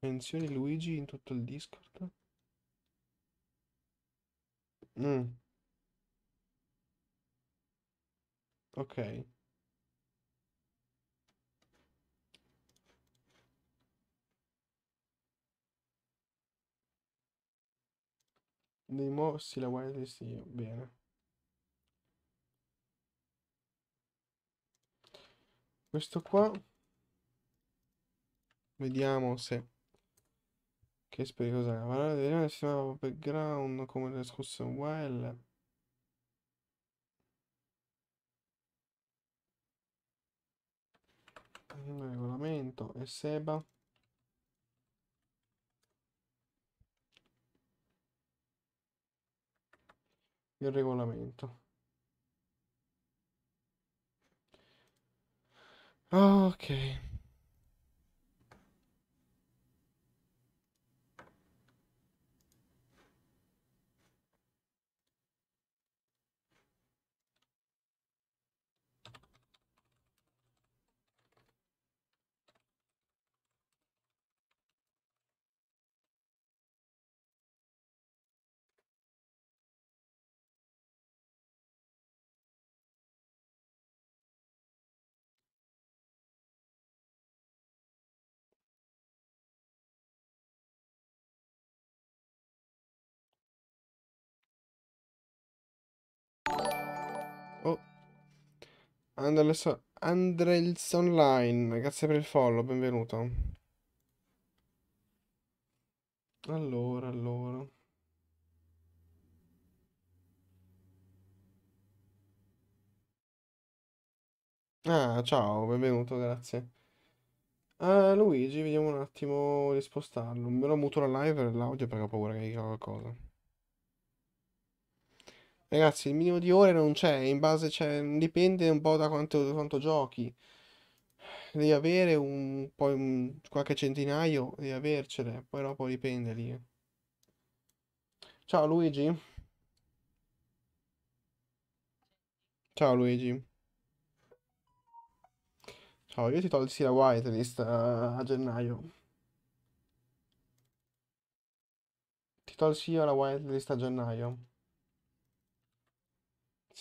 Menzioni Luigi in tutto il Discord? Mm. Ok. Dei mossi la wireless steel, bene. questo qua vediamo se che speri cos'è la parola si chiama background come la scusa well regolamento e seba il regolamento Oh, okay Andrels, Andrels Online, grazie per il follow, benvenuto. Allora, allora. Ah, ciao, benvenuto, grazie. Uh, Luigi, vediamo un attimo di spostarlo. Me lo muto la live per l'audio perché ho paura che dica qualcosa. Ragazzi, il minimo di ore non c'è, in base c'è, cioè, dipende un po' da quanto, quanto giochi. Devi avere un, poi un, qualche centinaio, devi avercele, poi dopo dipende lì. Ciao Luigi. Ciao Luigi. Ciao, io ti tolsi la whitelist a, eh, a gennaio. Ti tolsi io la whitelist a gennaio.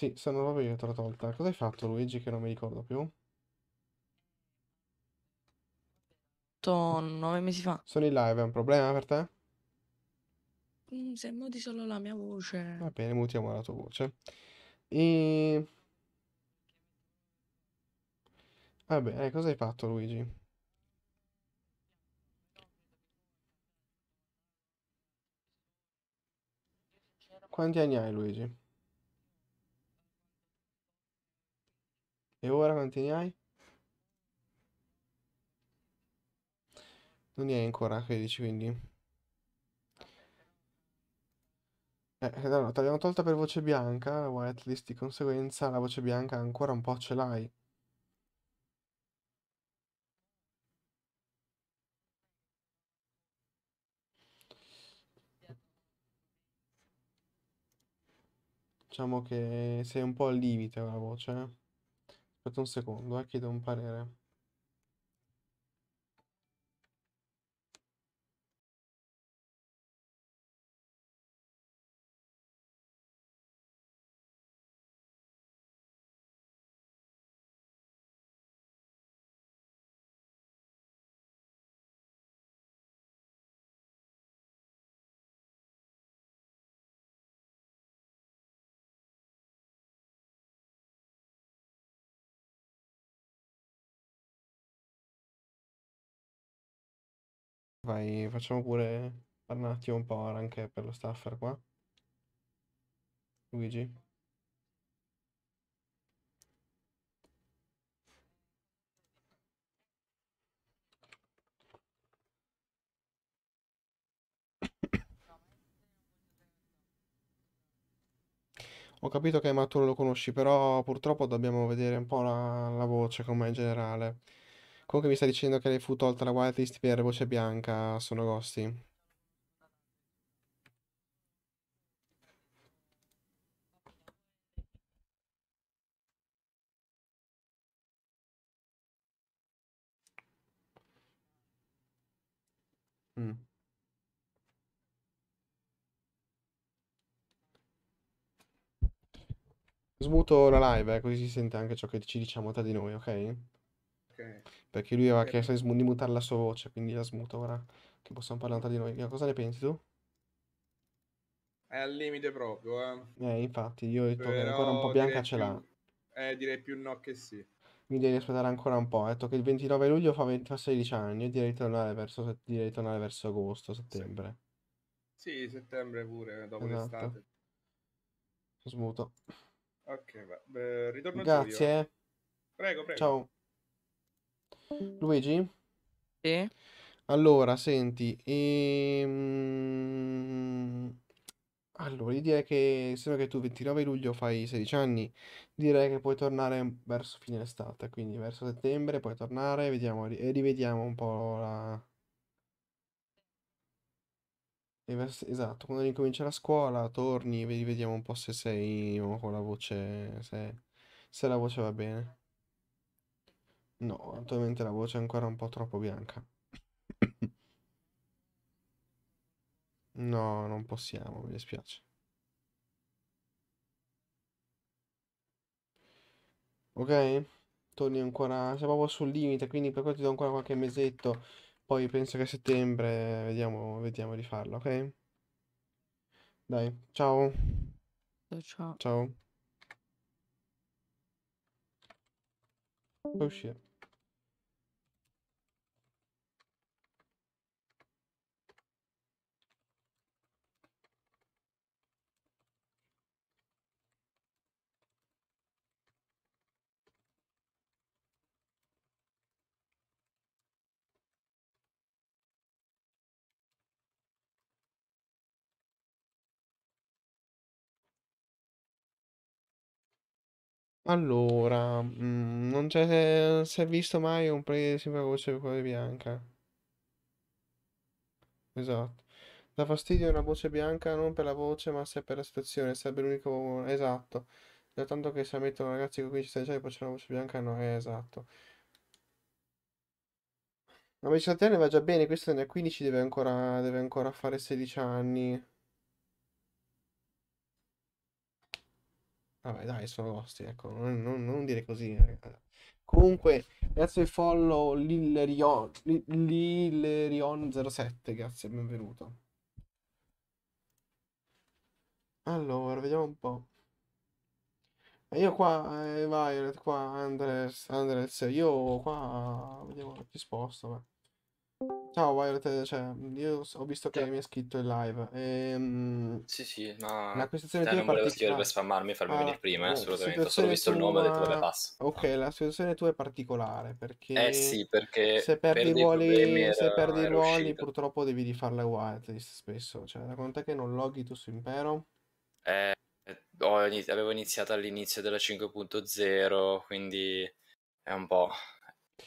Sì, sono proprio io te l'ho tolta. Cosa hai fatto Luigi che non mi ricordo più? fatto nove mesi fa. Sono in live, è un problema per te? Mm, se muti solo la mia voce. Va bene, mutiamo la tua voce. E... Va bene, eh, cosa hai fatto Luigi? Quanti anni hai Luigi? E ora quanti ne hai? Non ne hai ancora 16, quindi. Eh, eh allora, ti abbiamo tolta per voce bianca, la whitelist, di conseguenza la voce bianca ancora un po' ce l'hai. Diciamo che sei un po' al limite con la voce, eh? Aspetta un secondo, eh, chiedo un parere. Vai, facciamo pure un attimo un power anche per lo staffer qua. Luigi. Ho capito che Maturo lo conosci, però purtroppo dobbiamo vedere un po' la, la voce com'è in generale. Comunque mi sta dicendo che le fu tolta la whitelist per voce bianca, sono gosti. Mm. Smuto la live, eh, così si sente anche ciò che ci diciamo tra di noi, ok? Perché lui aveva eh. chiesto di, sm- di mutare la sua voce, quindi la smuto ora che possiamo parlare tra di noi. Cosa ne pensi tu? È al limite proprio, eh. eh infatti, io ho detto Però che ancora un po' bianca ce più... l'ha. Eh, direi più no che sì. Mi devi aspettare ancora un po'. Ha eh. detto che il 29 luglio fa, 20, 16 anni. Io direi tornare verso, direi tornare verso agosto, settembre. Sì. sì settembre pure, eh, dopo esatto. l'estate. Smuto. Ok, va. Beh, ritorno Grazie. Prego, prego. Ciao. Luigi? Sì? Allora, senti, ehm... allora, io direi che, essendo che tu 29 luglio fai 16 anni, direi che puoi tornare verso fine estate, quindi verso settembre puoi tornare, vediamo, e rivediamo un po' la... Esatto, quando ricomincia la scuola, torni, e rivediamo un po' se sei oh, con la voce, se, se la voce va bene. No, attualmente la voce è ancora un po' troppo bianca. No, non possiamo, mi dispiace. Ok? Torni ancora... Siamo proprio sul limite, quindi per questo ti do ancora qualche mesetto. Poi penso che a settembre vediamo, vediamo di farlo, ok? Dai, ciao. Ciao. Ciao. Oh shit. Allora, mm, non c'è, eh, si è visto mai un plesimagoce con voce bianca. Esatto. Da fastidio è una voce bianca non per la voce, ma se per la situazione. Sarebbe l'unico. Esatto. Da tanto che se mettono ragazzi con 15 ci e poi c'è una voce bianca, no, è esatto. La 17 anni va già bene, questa ne ha 15, deve ancora, deve ancora fare 16 anni. Vabbè, dai, sono vostri, ecco, non, non, non dire così. Eh. Comunque, grazie del follow Lilerion07, grazie, benvenuto. Allora, vediamo un po'. Io qua, eh, vai, qua, Andres, Andres, io qua, vediamo, ti sposto, ma... Ciao Wired, eh, cioè, mhmm, io ho visto che Ciao. mi hai scritto in live. Ehm, Sì, sì, ma la situazione cioè, non volevo scrivere per spammarmi e farmi ah, venire prima, eh, oh, assolutamente. Ho solo situazione visto il nome e ho detto, vabbè, tua... Ok, No. la situazione tua è particolare perché, Eh sì, perché se per perdi i ruoli, se perdi ruoli purtroppo devi rifare la whitelist spesso. Cioè, da quant'è che non loghi tu su Impero? Eh, eh ho ini- avevo iniziato all'inizio della 5.0, quindi è un po'.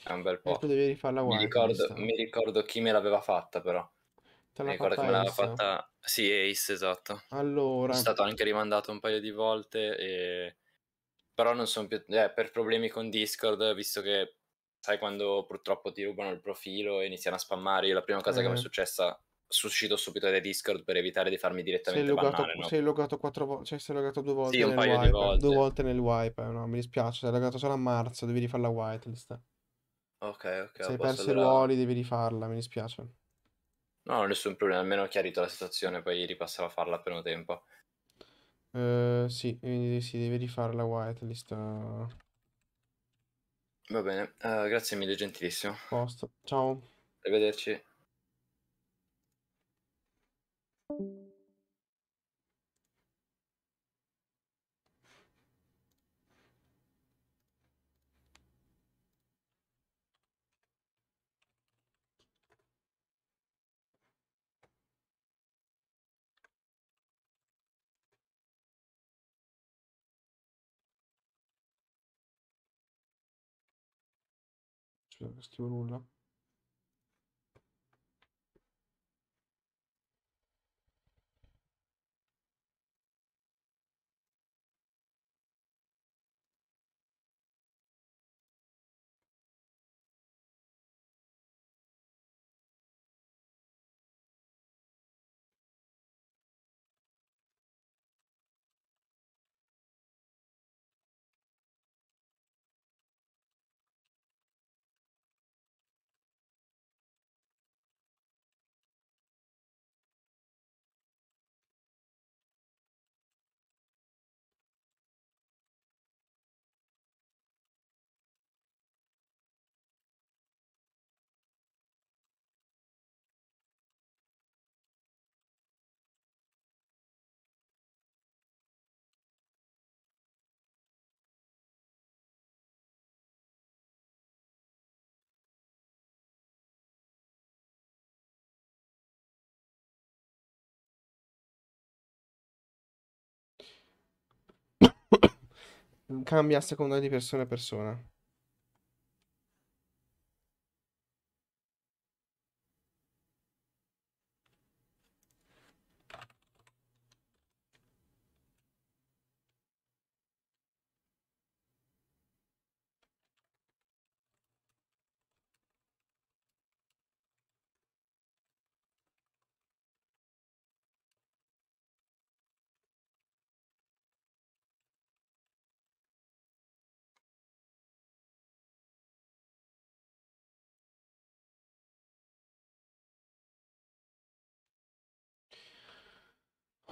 È un bel po'. tu devi rifarla la Mi ricordo, mi ricordo chi me l'aveva fatta, però. Te l'ha fatta, me l'aveva fatta. Sì, Ace, esatto. Allora. È stato anche rimandato un paio di volte. E... Però non sono più. Eh, per problemi con Discord, visto che sai quando purtroppo ti rubano il profilo e iniziano a spammare. Io la prima cosa eh. che mi è eh. successa suscito subito da Discord per evitare di farmi direttamente sei bannare, no? sei logato quattro volte, cioè sei logato due volte sì, un nel wipe, volte. due volte nel wipe, eh, no, mi dispiace, sei logato solo a marzo, devi rifare la whitelist. Ok, ok. Se hai perso i ruoli devi rifarla, mi dispiace. No, nessun problema, almeno ho chiarito la situazione, poi ripasserò a farla appena ho tempo. Eh, sì, quindi sì, devi rifare la whitelist. Va bene, eh, grazie mille, gentilissimo. Posto. Ciao. Arrivederci. Görüntülerin uğurla. cambia a seconda di persona a persona.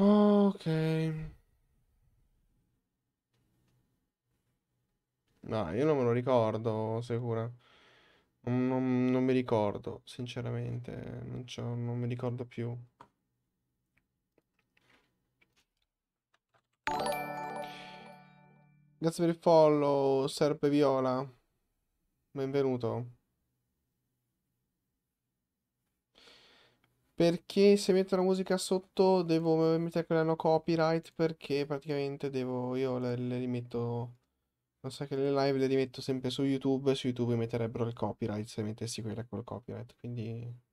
Ok. No, io non me lo ricordo, sicura. Non, non, non mi ricordo, sinceramente. Non, non mi ricordo più. Grazie per il follow, Serpe Viola. Benvenuto. Perché se metto la musica sotto devo mettere quella no copyright perché praticamente devo, io le, le rimetto, non so che le live le rimetto sempre su YouTube, su YouTube metterebbero il copyright se mettessi quella col copyright, quindi...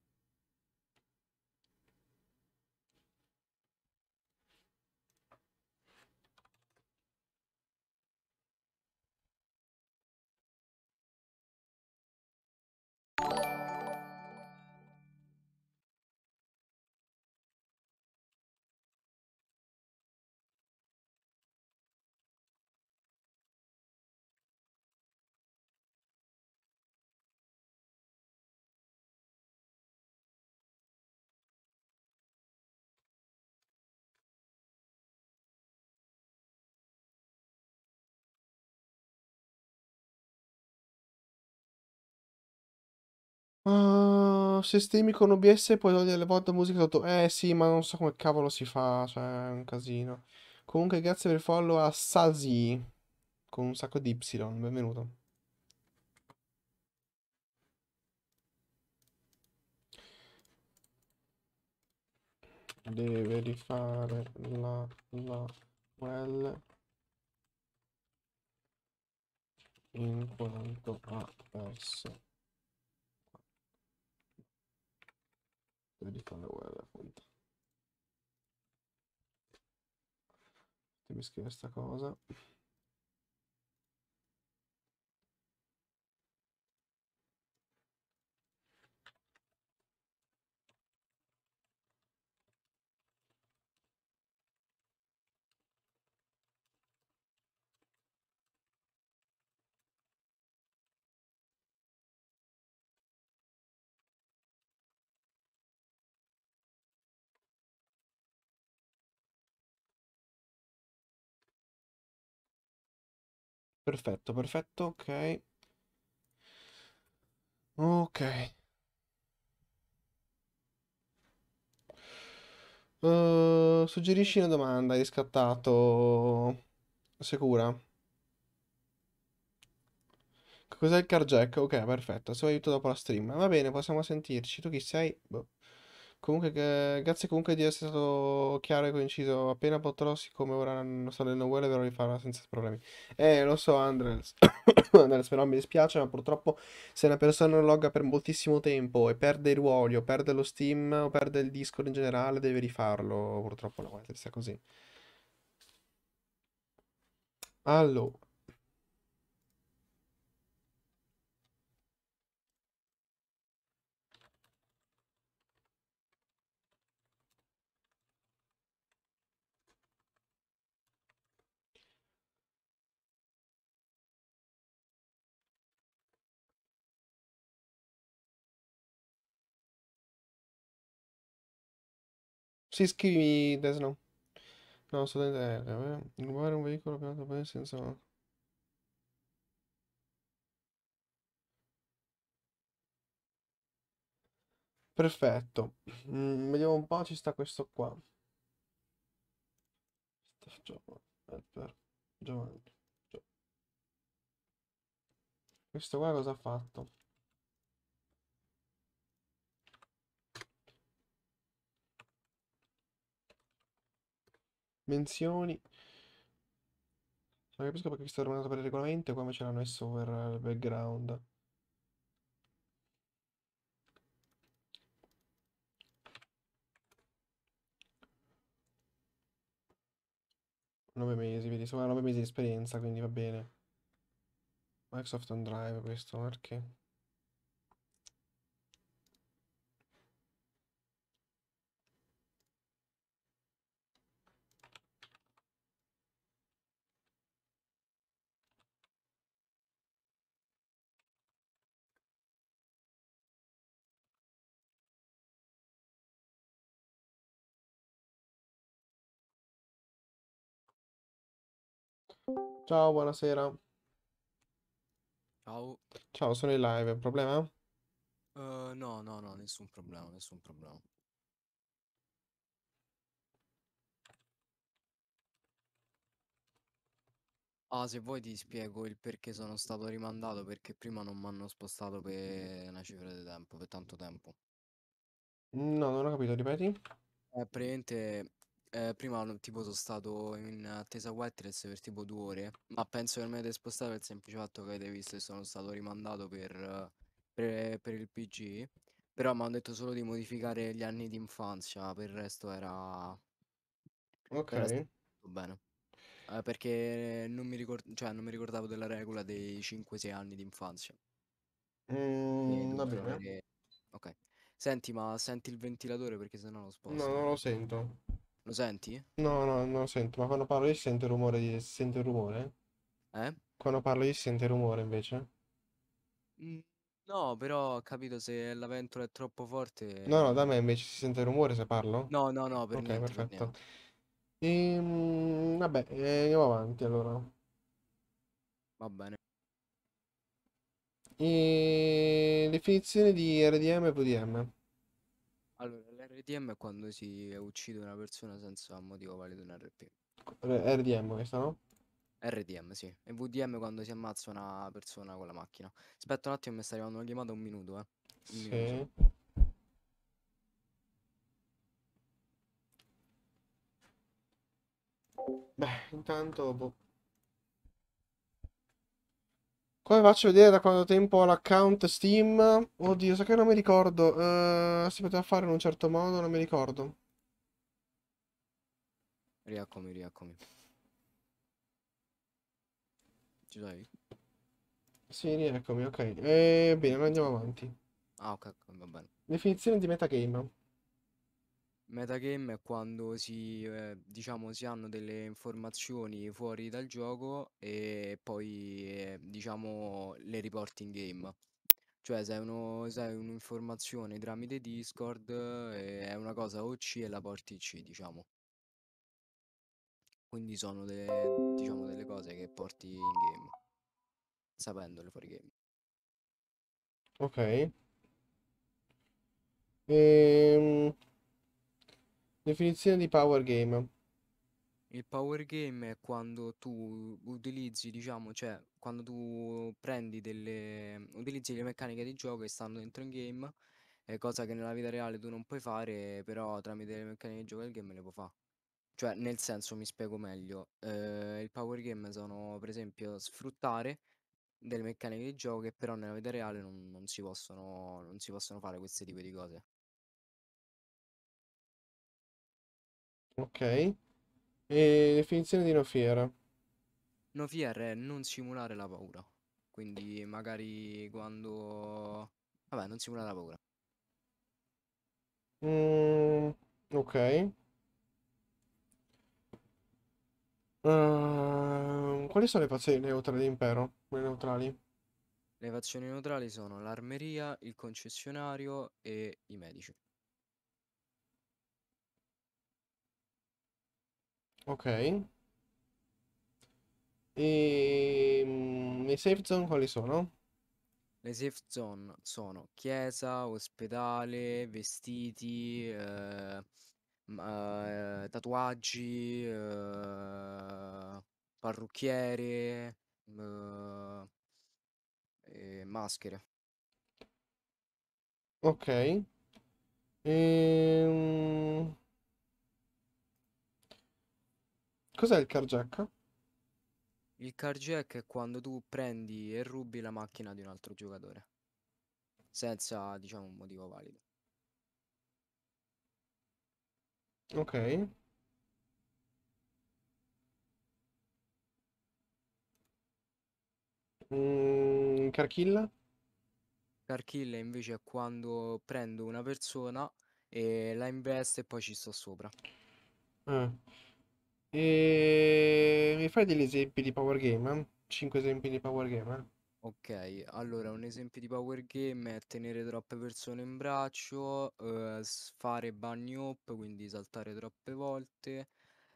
Uh, ah, sistemi con OBS e poi togliere le volte musica sotto. Eh sì, ma non so come cavolo si fa, cioè è un casino. Comunque grazie per il follow a Sasi con un sacco di Y, benvenuto. Deve rifare la, la well in quanto ha perso. Jag dipande over alla fonti. Mettiamo a scrivere sta cosa. Perfetto, perfetto, ok. Ok. Uh, suggerisci una domanda, hai riscattato... Sicura? Cos'è il carjack? Ok, perfetto, se aiuto dopo la stream. Va bene, possiamo sentirci. Tu chi sei? Boh. Comunque, grazie comunque di essere stato chiaro e coinciso. Appena potrò, siccome ora non sto nel nowhere, dovrò rifarla senza problemi. Eh, lo so, Andres. Andres, però mi dispiace, ma purtroppo se una persona non logga per moltissimo tempo e perde i ruoli, o perde lo Steam, o perde il Discord in generale, deve rifarlo. Purtroppo la volta sta così. Allora. Sì, scrivi Desno. No, assolutamente R. Eh. Cioè, rubare un veicolo operato bene senza... Perfetto. Mm, vediamo un po', ci sta questo qua. Eh, Giovanni. Questo qua cosa ha fatto? menzioni. Non capisco perché questo è domandato per il regolamento, e qua invece l'hanno messo per il background. Nove mesi, vedi, sono nove mesi di esperienza, quindi va bene. Microsoft On Drive questo, perché? Ciao, buonasera. Ciao. Ciao, sono in live, problema? Eh, no, no, no, nessun problema, nessun problema. Ah, se vuoi ti spiego il perché sono stato rimandato, perché prima non mi hanno spostato per una cifra di tempo, per tanto tempo. No, non ho capito, ripeti? Eh, praticamente eh, prima tipo sono stato in attesa Whiteless per tipo due ore, ma penso che non mi avete spostato per il semplice fatto che avete visto che sono stato rimandato per, per, per il PG, però mi hanno detto solo di modificare gli anni di infanzia, per il resto era... Ok. era tutto bene. Eh, perché non mi, ricord- cioè, non mi ricordavo della regola dei 5-6 anni di infanzia. Mm, va bene. Perché- Ok. Senti, ma senti il ventilatore perché sennò lo sposto. No, non lo sento. Lo senti? No, no, non lo sento, ma quando parlo io sento sente rumore, di... si sente rumore? Eh? Quando parlo io sento sente rumore invece? Mm, no, però ho capito se la ventola è troppo forte. No, no, da me invece si sente rumore se parlo? No, no, no, per Ok, niente, per perfetto. Ehm, vabbè, eh, andiamo avanti allora. Va bene. E... Ehm, definizione di RDM e VDM. RDM è quando si uccide una persona senza motivo valido in RP. R- RDM questa no? RDM, sì. E VDM quando si ammazza una persona con la macchina. Aspetta un attimo, mi sta arrivando una chiamata, un minuto, eh. Un sì. minuto, Beh, intanto boh, come faccio a vedere da quanto tempo ho l'account Steam? Oddio, so che non mi ricordo. Uh, si poteva fare in un certo modo, non mi ricordo. Riaccomi, riaccomi. Ci dai? Sì, riaccomi, ok. Ebbene, eh, andiamo avanti. Ah, ok, va bene. Definizione di metagame. Metagame è quando si, eh, diciamo, si hanno delle informazioni fuori dal gioco e poi, eh, diciamo, le riporti in game. Cioè, se hai un'informazione tramite Discord, eh, è una cosa o C e la porti C, diciamo. Quindi sono delle, diciamo, delle cose che porti in game, sapendole fuori game. Ok. Ehm, Definizione di power game. Il power game è quando tu utilizzi, diciamo, cioè quando tu prendi delle, utilizzi le meccaniche di gioco e stanno dentro in game, eh, cosa che nella vita reale tu non puoi fare, però tramite le meccaniche di gioco del game le puoi fare. Cioè, nel senso, mi spiego meglio, eh, il power game sono per esempio sfruttare delle meccaniche di gioco che però nella vita reale non, non si possono, non si possono fare questi tipi di cose. Ok. E definizione di no una No Nofier è non simulare la paura. Quindi magari quando... Vabbè, non simulare la paura. Mm, ok. Ehm, quali sono le fazioni neutrali dell'impero? Quelle neutrali? Le fazioni neutrali sono l'armeria, il concessionario e i medici. Ok. E ehm, le safe zone quali sono? Le safe zone sono chiesa, ospedale, vestiti, eh, eh, tatuaggi, eh, parrucchiere, mm, eh, e maschere. Ok. Ehm... Cos'è il carjack? Il carjack è quando tu prendi e rubi la macchina di un altro giocatore. Senza, diciamo, un motivo valido. Ok. Mm, Carkill? Carkill invece è quando prendo una persona e la investo e poi ci sto sopra. Eh. E... Mi fai degli esempi di power game? 5 esempi di power game? Ok, allora un esempio di power game è tenere troppe persone in braccio, eh, fare bunny hop, quindi saltare troppe volte,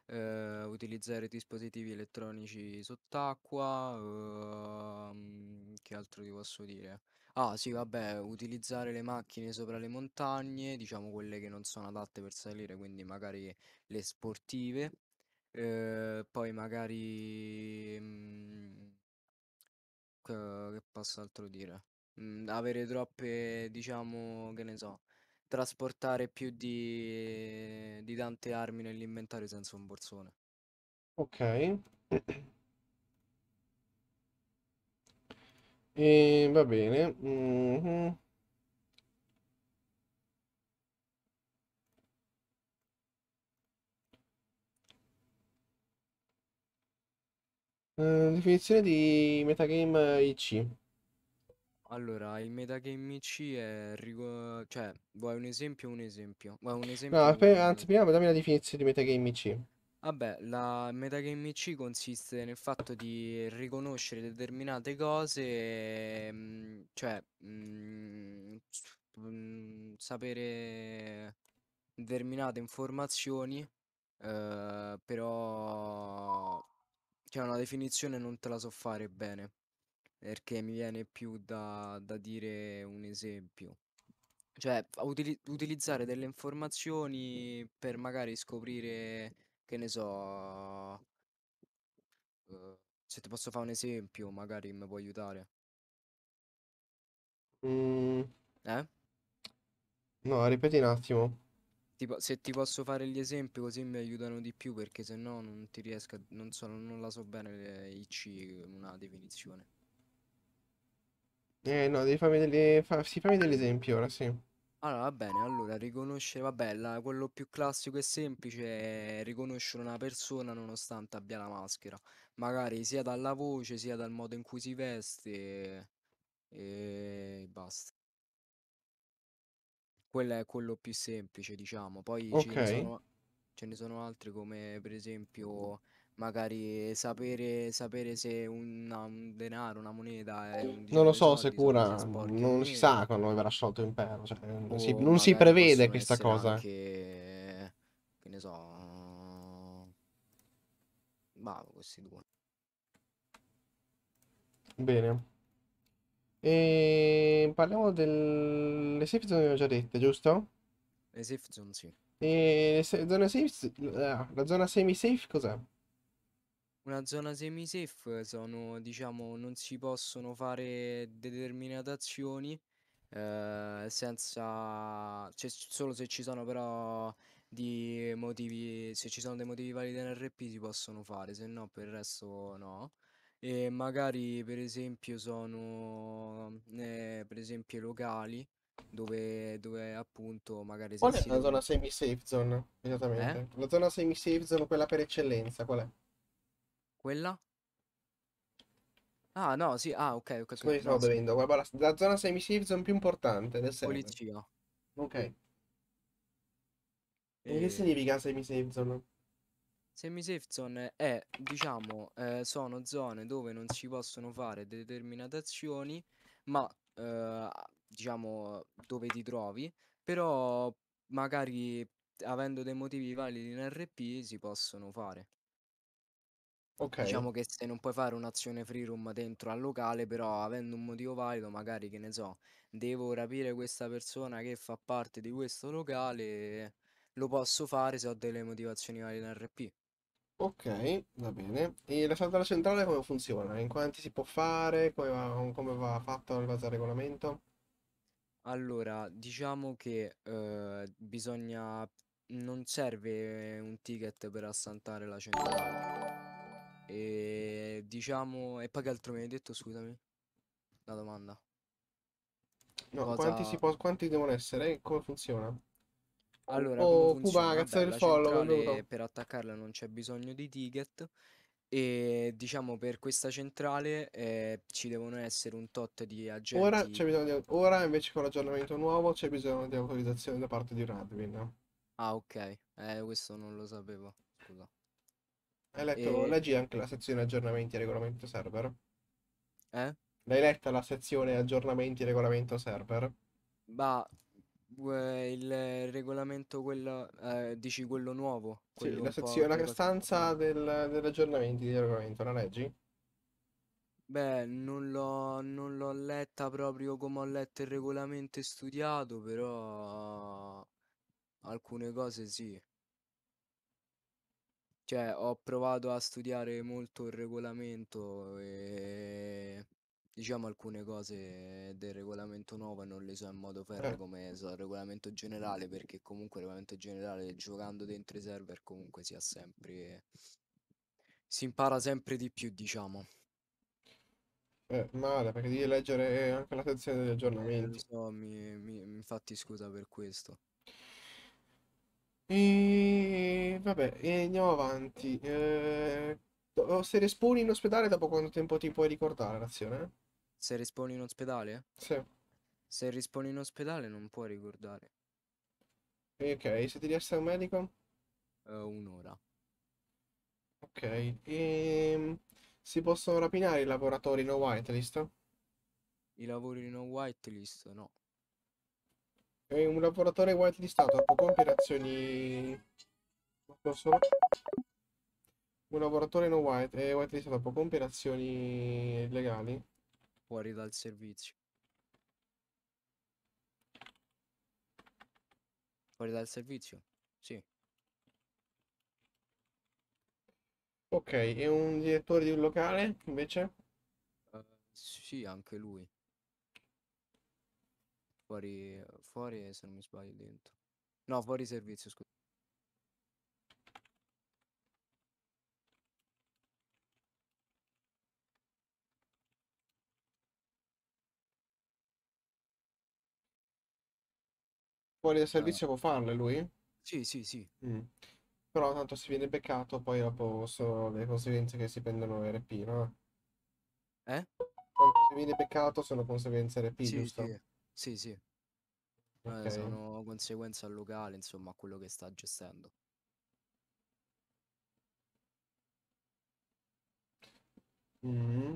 eh, utilizzare dispositivi elettronici sott'acqua, ehm, che altro ti posso dire? Ah, sì, vabbè, utilizzare le macchine sopra le montagne, diciamo quelle che non sono adatte per salire, quindi magari le sportive. Ehm, poi magari, mhmm, che posso altro dire? Mhmm, avere troppe diciamo, che ne so, trasportare più di di tante armi nell'inventario senza un borsone. Ok. Ehm, va bene. Mh-mh. Eh, definizione di metagame IC. Allora, il metagame IC è... rigo- cioè, vuoi un esempio o un esempio? Vuoi un esempio? No, o anzi, prima dammi la definizione di metagame IC. Vabbè, la metagame IC consiste nel fatto di riconoscere determinate cose, mm, cioè mm, s- mm, sapere determinate informazioni, eh, però cioè, una definizione non te la so fare bene, perché mi viene più da, da dire un esempio. Cioè, utili- utilizzare delle informazioni per magari scoprire, che ne so, eh, se ti posso fare un esempio, magari mi può aiutare. Mm, Eh? no, ripeti un attimo ti, se ti posso fare gli esempi così mi aiutano di più perché se no non ti riesco, a, non, so, non la so bene le IC, una definizione. Eh no, devi farmi delle, fa, sì, fammi degli esempi ora, sì. Allora, va bene, allora riconoscere, vabbè, la, quello più classico e semplice è riconoscere una persona nonostante abbia la maschera, magari sia dalla voce, sia dal modo in cui si veste e, e basta quello è quello più semplice, diciamo. Poi ce ne sono, ce ne sono altri come per esempio magari sapere, sapere se una- un denaro, una moneta è un Non lo so se soldi, sono cura, non si sa quando verrà sciolto l'impero, cioè, non si, non si prevede questa essere cosa. anche, che ne so, bravo questi due. Bene. E ehm, parliamo delle safe zone, abbiamo già dette, giusto? Le safe zone, sì. E ehm, le sa- zona safe, ah, la zona semi-safe cos'è? Una zona semi-safe sono, diciamo, non si possono fare determinate azioni eh, senza, cioè, solo se ci sono però di motivi, se ci sono dei motivi validi nel RP si possono fare, se no per il resto no e magari per esempio sono eh, per esempio locali dove, dove appunto magari se Qual è la zona semi-safe zone? Eh? Esattamente. eh? La zona semi-safe zone, quella per eccellenza, qual è? quella? Ah no, sì, ah ok, ok, ok, Scusi, bevendo. Guarda, la, la zona semi-safe zone più importante del server. polizia. Ok. E che eh. significa semi-safe zone? Semi-safe zone eh, è, diciamo, eh, sono zone dove non si possono fare determinate azioni, ma eh, diciamo dove ti trovi, però magari avendo dei motivi validi in RP si possono fare. Okay. Diciamo che se non puoi fare un'azione free room dentro al locale, però avendo un motivo valido, magari che ne so, devo rapire questa persona che fa parte di questo locale, lo posso fare se ho delle motivazioni valide in RP. Ok, va bene. E la sala centrale come funziona? In quanti si può fare? Come va, come va fatto in base al regolamento? Allora, diciamo che eh, bisogna... non serve un ticket per assaltare la centrale. E diciamo... E poi che altro mi hai detto, scusami? La domanda. No, Cosa... quanti, si può, quanti devono essere? Come funziona? Allora, Oh, Cuba, funziona? del la per attaccarla non c'è bisogno di ticket e diciamo per questa centrale eh, ci devono essere un tot di Ora c'è bisogno di... Ora invece con l'aggiornamento nuovo c'è bisogno di autorizzazione da parte di un admin. Ah, ok. Eh, questo non lo sapevo. Scusa. Hai letto, E... leggi anche la sezione aggiornamenti e regolamento server? Eh? L'hai letta la sezione aggiornamenti e regolamento server? Bah, il regolamento quello, eh, dici quello nuovo? Quello sì, la, sezione, la stanza del, degli aggiornamenti di regolamento, la leggi? Beh, non l'ho, non l'ho letta proprio come ho letto il regolamento e studiato, però alcune cose sì. Cioè, ho provato a studiare molto il regolamento e diciamo alcune cose del regolamento nuovo e non le so in modo ferro Eh. come so il regolamento generale perché comunque il regolamento generale giocando dentro i server comunque si ha sempre si impara sempre di più diciamo Eh, male, perché devi leggere eh, anche la sezione degli Eh, aggiornamenti. so mi, mi- infatti scusa per questo E ehm, vabbè, e eh, andiamo avanti. Eh, se responi in ospedale dopo quanto tempo ti puoi ricordare l'azione? Se responi in ospedale? Sì. Se risponi in ospedale non puoi ricordare. ok, se ti resta un medico? Uh, un'ora. Ok, e ehm, si possono rapinare i lavoratori no whitelist? I lavori no whitelist no. E un lavoratore whitelistato può compiere azioni... Non posso... Un lavoratore no white è eh, whitelist dopo compiere azioni illegali. Fuori dal servizio. Fuori dal servizio? Sì. Ok, e un direttore di un locale invece? Uh, sì, anche lui. Fuori, fuori se non mi sbaglio dentro. No, fuori servizio, scusa. fuori del servizio può farle lui? Sì, sì, sì. Mm. Però tanto se viene beccato poi dopo sono le conseguenze che si prendono RP, no? Eh? Tanto se viene beccato sono conseguenze RP, sì, giusto? Sì, sì. sì. Eh, okay. Eh, sono conseguenze al locale, insomma, a quello che sta gestendo. Mm.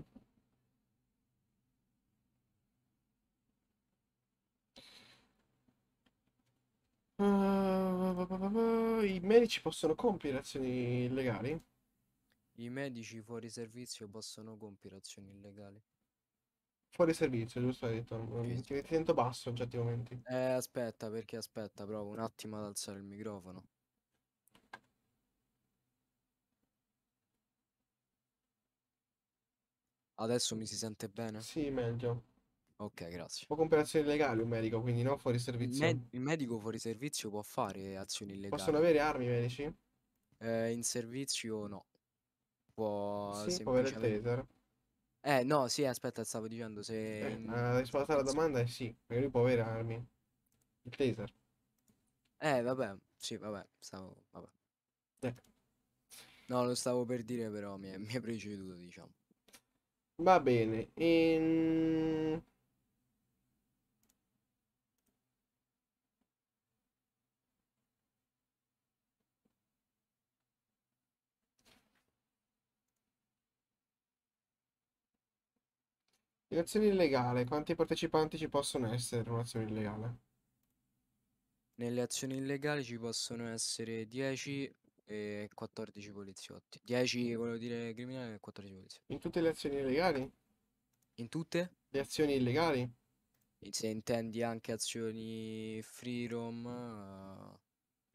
I medici possono compiere azioni illegali? I medici fuori servizio possono compiere azioni illegali. Fuori servizio, giusto? Hai detto. Mm, sì. Ti, ti sento basso in certi momenti. Eh, aspetta, perché aspetta, provo un attimo ad alzare il microfono. Adesso mi si sente bene? Sì, meglio. Ok, grazie. Può con azioni illegali un medico, quindi no fuori servizio. med- il medico fuori servizio può fare azioni illegali. Possono avere armi medici? Eh, in servizio no. Può Sì, può avere il taser. Eh, no, sì, aspetta, stavo dicendo se Eh, eh la risposta alla domanda è sì, perché lui può avere armi. Il taser. Eh, vabbè, sì, vabbè, stavo... vabbè. Eh. No, lo stavo per dire, però mi è, mi è preceduto, diciamo. Va bene. ehm, Azione illegale. Quanti partecipanti ci possono essere in un'azione illegale? Nelle azioni illegali ci possono essere 10 e 14 poliziotti. 10, mm. volevo dire, criminali e 14 poliziotti. In tutte le azioni illegali? In tutte? Le azioni illegali? Se intendi anche azioni free roam... Uh...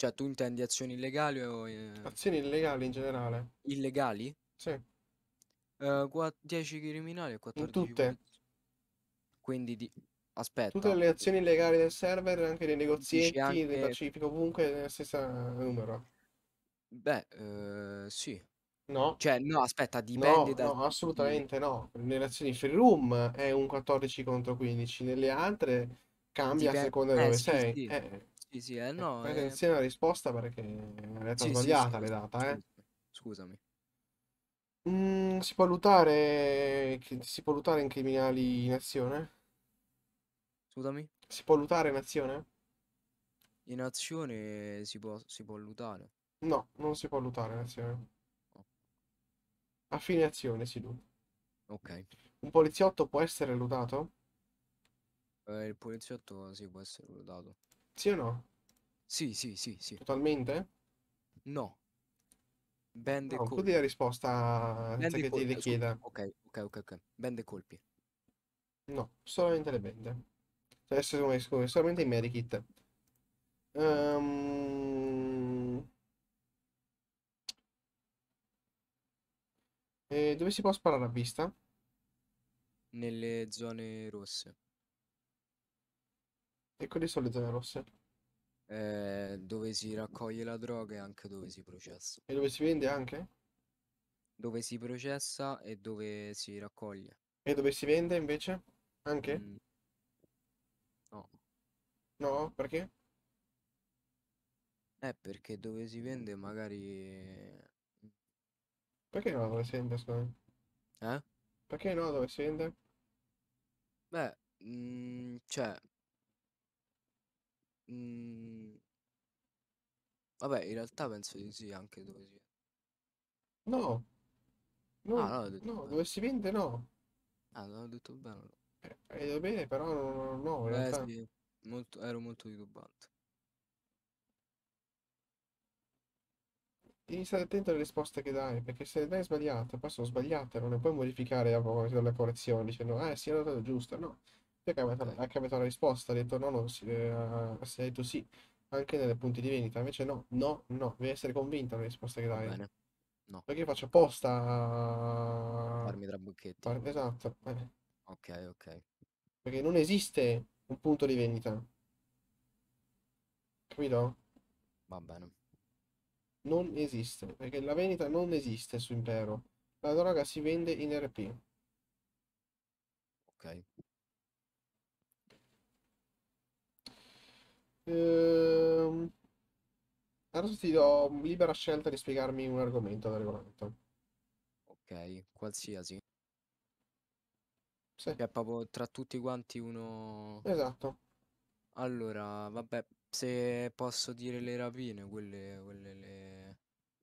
Cioè, tu intendi azioni illegali o... Eh, azioni illegali in generale? Illegali? Sì eh, qua- 10 criminali e 14 tutte. Quindi di- aspetta. Tutte le azioni illegali del server, anche dei negozietti, anche- del Pacifico, ovunque, nel stesso numero. Beh, eh, sì. No? Cioè, no, aspetta, No, dipende da... no, assolutamente no. Nelle azioni free room è un 14 contro 15, nelle altre cambia a seconda di eh, dove sì, sei. sì. Eh, Sì, sì, eh, no, eh, attenzione alla risposta perché è stata sì, sì, sbagliata le scusa, data, eh. Scusami. Mhmm, si può lutare si può lutare in Criminali in Azione? Scusami? Si può lutare in Azione? In azione si può si può lutare. No, non si può lutare in Azione. Oh. A fine azione si lu Okay. Un poliziotto può essere lutato? Eh, il poliziotto sì, può essere lutato. Sì o no? Sì, sì, sì, sì. Totalmente? No. Bende no, colpi. Tu dai la risposta senza eh, cioè che ti richieda. Ok, ok, ok, ok. Bende colpi. No, solamente le bende. Cioè, adesso come scusami, solamente i medikit. Um... E dove si può sparare a vista? Nelle zone rosse. E quali sono le zone rosse? eh, dove si raccoglie la droga e anche dove si processa. E dove si vende anche? Dove si processa e dove si raccoglie. E dove si vende invece? Anche? Mm, no. No, perché? Eh, perché dove si vende magari... Perché no dove si vende, scusa? Eh? Perché no dove si vende? Beh, mh, mm, cioè, Mhmm, vabbè, in realtà penso di sì, anche dove sia. No, no, Ah, no, no, dove si vende no. Ah, non ho detto bene. allora. Eh, Hai detto bene, però no, no, no, in Beh, realtà. sì, molto- ero molto titubante. Devi stare attento alle risposte che dai, perché se le dai sbagliate, poi sono sbagliate, non le puoi modificare dopo con la correzione dicendo, eh sì, è andato giusta, no. Perché anche a metà della risposta ha detto no, no, si, eh, si è detto sì, anche nelle punti di vendita. Invece no, no, no, devi essere convinta della risposta che dai. Bene. No. Perché faccio apposta a eh, Farmi trabocchetti. Far- Esatto. eh. Ok, ok. Perché non esiste un punto di vendita. Capito? Va bene. Non esiste. Perché la vendita non esiste su Impero. La droga si vende in RP. Ok. Ehm... Adesso ti do libera scelta di spiegarmi un argomento del regolamento. Ok, qualsiasi. Sì, è cioè, proprio tra tutti quanti uno... esatto. Allora, vabbè, se posso dire le rapine, quelle, quelle le...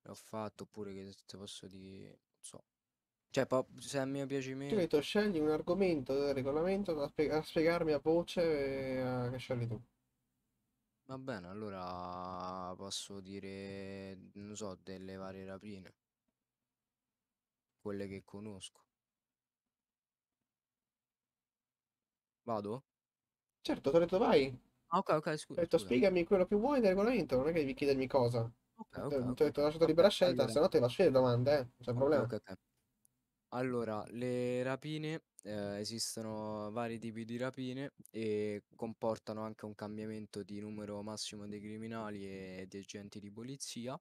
le ho fatto, oppure che se posso dire... non so. Cioè, se è a mio Ti ho detto piacimento... scegli un argomento del regolamento da, spie- da spiegarmi a voce e eh, a- che scegli tu. Va bene, allora posso dire, non so, delle varie rapine, quelle che conosco. Vado? Certo, ti ho detto vai. Ah, ok, ok, scusa. detto scusa. spiegami quello che vuoi del regolamento, non è che devi chiedermi cosa. Ok, ok. Ti ho detto okay. lasciato libera scelta, allora. se no te la le domande, eh. Non c'è okay, problema. Okay, allora, le rapine eh, esistono vari tipi di rapine e comportano anche un cambiamento di numero massimo dei criminali e di agenti di polizia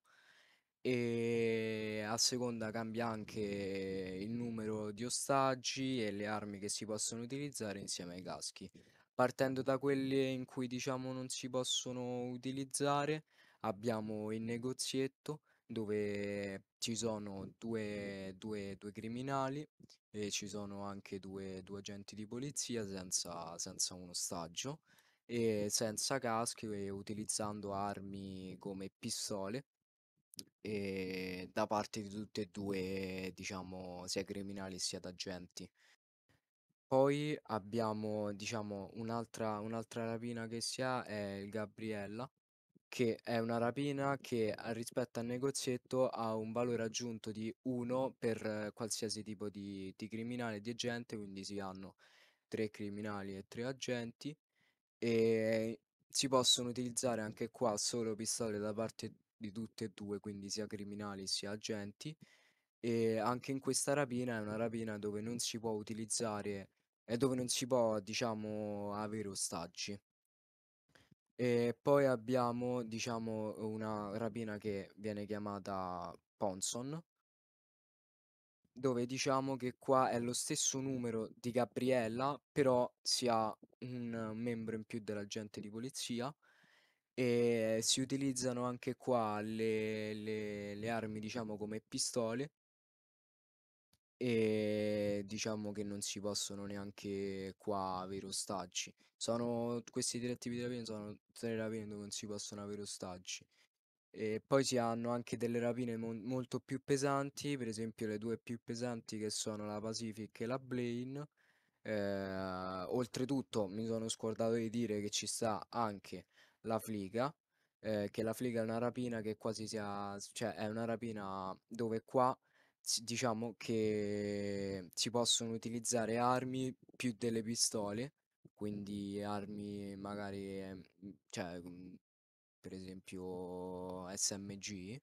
e a seconda cambia anche il numero di ostaggi e le armi che si possono utilizzare insieme ai caschi. Partendo da quelle in cui diciamo non si possono utilizzare, abbiamo il negozietto dove ci sono due, due- due criminali e ci sono anche due, due agenti di polizia senza, senza un ostaggio e senza caschi e utilizzando armi come pistole e da parte di tutte e due, diciamo, sia criminali sia da agenti. Poi abbiamo, diciamo, un'altra, un'altra rapina che si ha è il Gabriella, che è una rapina che rispetto al negozietto ha un valore aggiunto di 1 per qualsiasi tipo di, di criminale di agente, quindi si hanno 3 criminali e 3 agenti e ehm, si possono utilizzare anche qua solo pistole da parte di tutte e due, quindi sia criminali sia agenti. E anche in questa rapina è una rapina dove non si può utilizzare e dove non si può, diciamo, avere ostaggi. E poi abbiamo, diciamo, una rapina che viene chiamata Ponson, dove diciamo che qua è lo stesso numero di Gabriella, però si ha un membro in più dell'agente di polizia e si utilizzano anche qua le, le- le armi, diciamo, come pistole e diciamo che non si possono neanche qua avere ostaggi. Sono questi direttivi di rapina sono tutte rapine dove non si possono avere ostaggi. E poi si hanno anche delle rapine mon- molto più pesanti, per esempio le due più pesanti che sono la Pacific e la Blaine. Eh, oltretutto mi sono scordato di dire che ci sta anche la Fliga, eh, che la Fliga è una rapina che quasi sia, cioè è una rapina dove qua diciamo che si possono utilizzare armi più delle pistole, quindi armi magari, ehm, mhmm, cioè, mhmm, per esempio SMG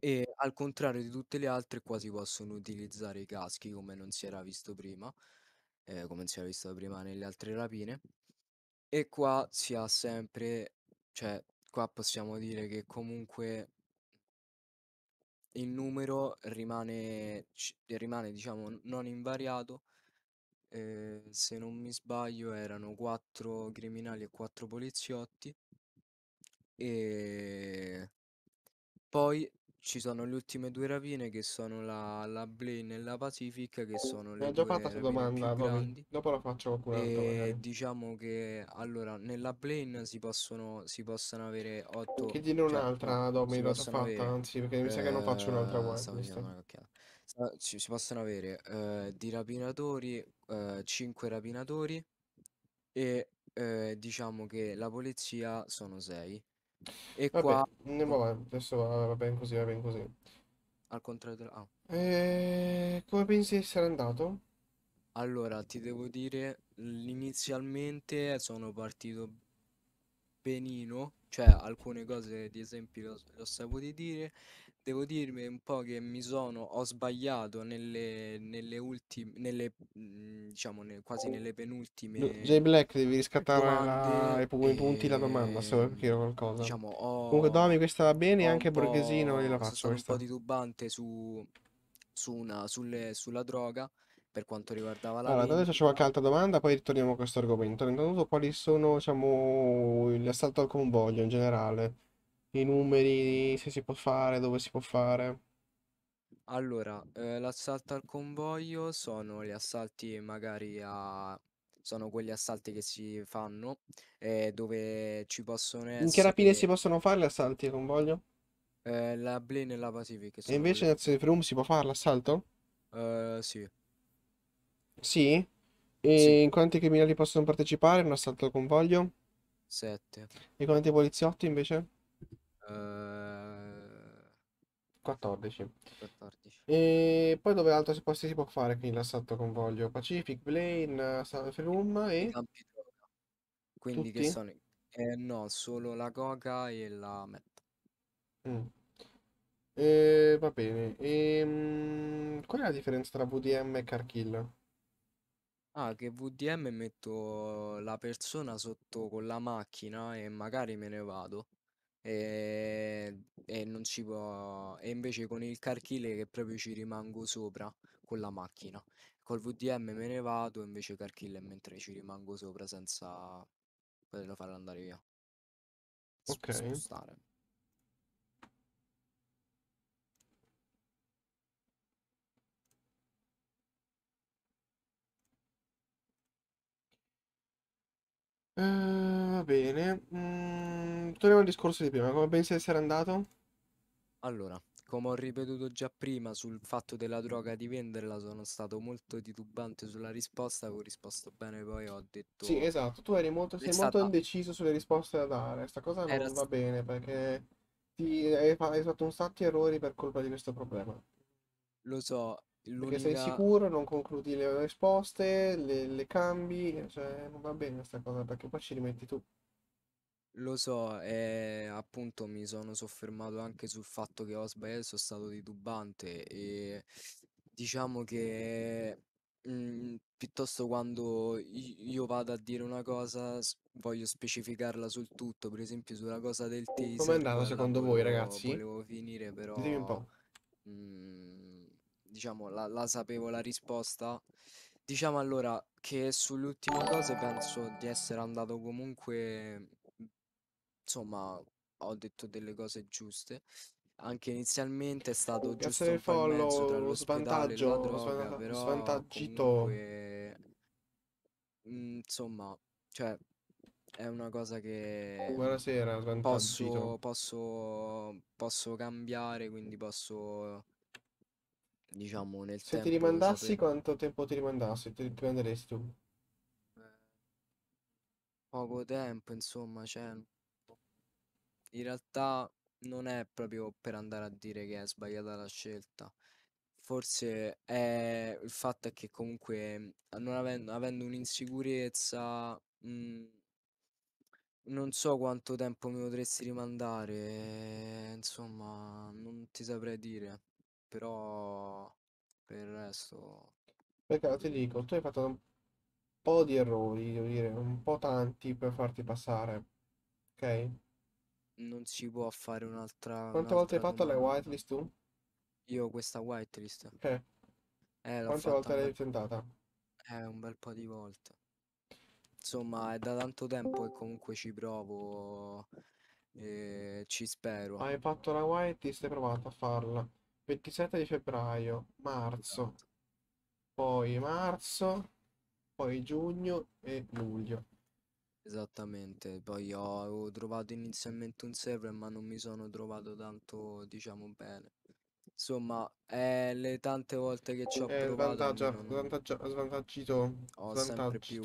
e al contrario di tutte le altre qua si possono utilizzare i caschi, come non si era visto prima, ehm, come si era visto prima nelle altre rapine. E qua si ha sempre cioè, qua possiamo dire che comunque il numero rimane, rimane diciamo non invariato. Eh, se non mi sbaglio erano 4 criminali e 4 poliziotti e ehm, poi ci sono le ultime due rapine che sono la, la Blaine e la Pacific che oh, sono le ho già fatto rapine domanda, più grandi dopo la faccio qualcun altro e diciamo che allora nella Blaine si possono si possono avere 8 Chiedine un'altra, Domi, si l'ho fatta, avere anzi, perché mi sa che non eh, faccio un'altra eh, guarda, stavo si possono avere eh, di rapinatori 5 eh, rapinatori e eh, diciamo che la polizia sono 6 e Vabbè, qua... andiamo avanti, adesso va, va bene così, va bene così. Al contrario della... ah. E... Eh, come pensi di essere andato? Allora, ti devo dire, inizialmente sono partito benino, cioè alcune cose, di esempio, lo, lo saputo dire, Devo dirmi un po' che mi sono ho sbagliato nelle nelle ultime nelle mhmm, diciamo, ne quasi nelle penultime J Black devi riscattare la e i punti la domanda, se vuoi e, dire qualcosa. diciamo, Comunque ho Domi questa va bene, anche Borghesino gliela po' faccio sono un po' titubante su su una sulle sulla droga, per quanto riguardava la Allora, adesso faccio qualche altra domanda, poi ritorniamo a questo argomento. Intanto quali sono, diciamo, l'assalto al convoglio in generale? i numeri, se si può fare, dove si può fare. Allora, eh, l'assalto al convoglio sono gli assalti magari a... sono quegli assalti che si fanno eh, dove ci possono essere... In che rapine si possono fare gli assalti al convoglio? eh, la Blaine e la Pacific E invece le- nel safe room si può fare l'assalto? eh, sì, Sì? E in quanti criminali possono partecipare a un assalto al convoglio? sette. E quanti poliziotti invece? 14. Ehm, 14. E poi dove altro si può, si può fare qui l'assalto convoglio? Pacific, Blaine, Room e... Quindi Tutti? che sono... Eh, no, solo la coca e la Met Mm. Eh, va bene. Ehm, qual è la differenza tra VDM e Carkill? Ah, che VDM metto la persona sotto con la macchina e magari me ne vado e, e non ci può... E invece con il car carchile che proprio ci rimango sopra con la macchina. Col VDM me ne vado, invece car è mentre ci rimango sopra senza poterlo far andare via. Ok. Spostare. Ehm, va bene. Mm, torniamo al discorso di prima. Come pensi di essere andato? Allora, come ho ripetuto già prima sul fatto della droga di venderla, sono stato molto titubante sulla risposta, avevo risposto bene, poi ho detto... Sì, esatto. Tu eri molto, sei molto stata... indeciso sulle risposte da dare. Sta cosa non va bene perché ti, hai, hai fatto un sacco di errori per colpa di questo problema. Lo so, L'unica... Perché sei sicuro, non concludi le risposte, le, le cambi, cioè non va bene questa cosa perché poi ci rimetti tu. Lo so, e appunto mi sono soffermato anche sul fatto che ho sbagliato, sono stato titubante e diciamo che mh, mm, piuttosto quando io vado a dire una cosa voglio specificarla sul tutto, per esempio sulla cosa del teaser. è andata secondo voi ragazzi? Volevo finire però... Dimmi un po'. Mh, mm, diciamo, la, la sapevo la risposta. Diciamo allora che sulle ultime cose penso di essere andato comunque, insomma, ho detto delle cose giuste. Anche inizialmente è stato Grazie giusto del un po' in svantaggio, droga, svanta- però svantaggito. comunque, mm, insomma, cioè, è una cosa che Buonasera, svantaggito. posso, posso, posso cambiare, quindi posso diciamo nel Se tempo ti rimandassi, saper- quanto tempo ti rimandassi? Ti prenderesti tu? Eh, poco tempo, insomma, cioè, in realtà non è proprio per andare a dire che è sbagliata la scelta. Forse è il fatto che comunque non avendo, avendo un'insicurezza, mh, mm, non so quanto tempo mi potresti rimandare, eh, insomma, non ti saprei dire però per il resto... perché ti dico, tu hai fatto un po' di errori, devo dire, un po' tanti per farti passare, ok? Non si può fare un'altra... Quante volte hai fatto la domanda. whitelist tu? Io questa whitelist. Eh, Eh, l'ho quante volte l'hai bel, tentata? eh, un bel po' di volte. Insomma, è da tanto tempo che comunque ci provo e ci spero. Hai fatto la whitelist e hai provato a farla. 27 di febbraio, marzo, poi marzo, poi giugno e luglio. Esattamente, poi ho trovato inizialmente un server ma non mi sono trovato tanto, diciamo, bene. Insomma, eh, le tante volte che ci ho eh, provato svantaggia, non... svantaggia, svantaggito, sempre più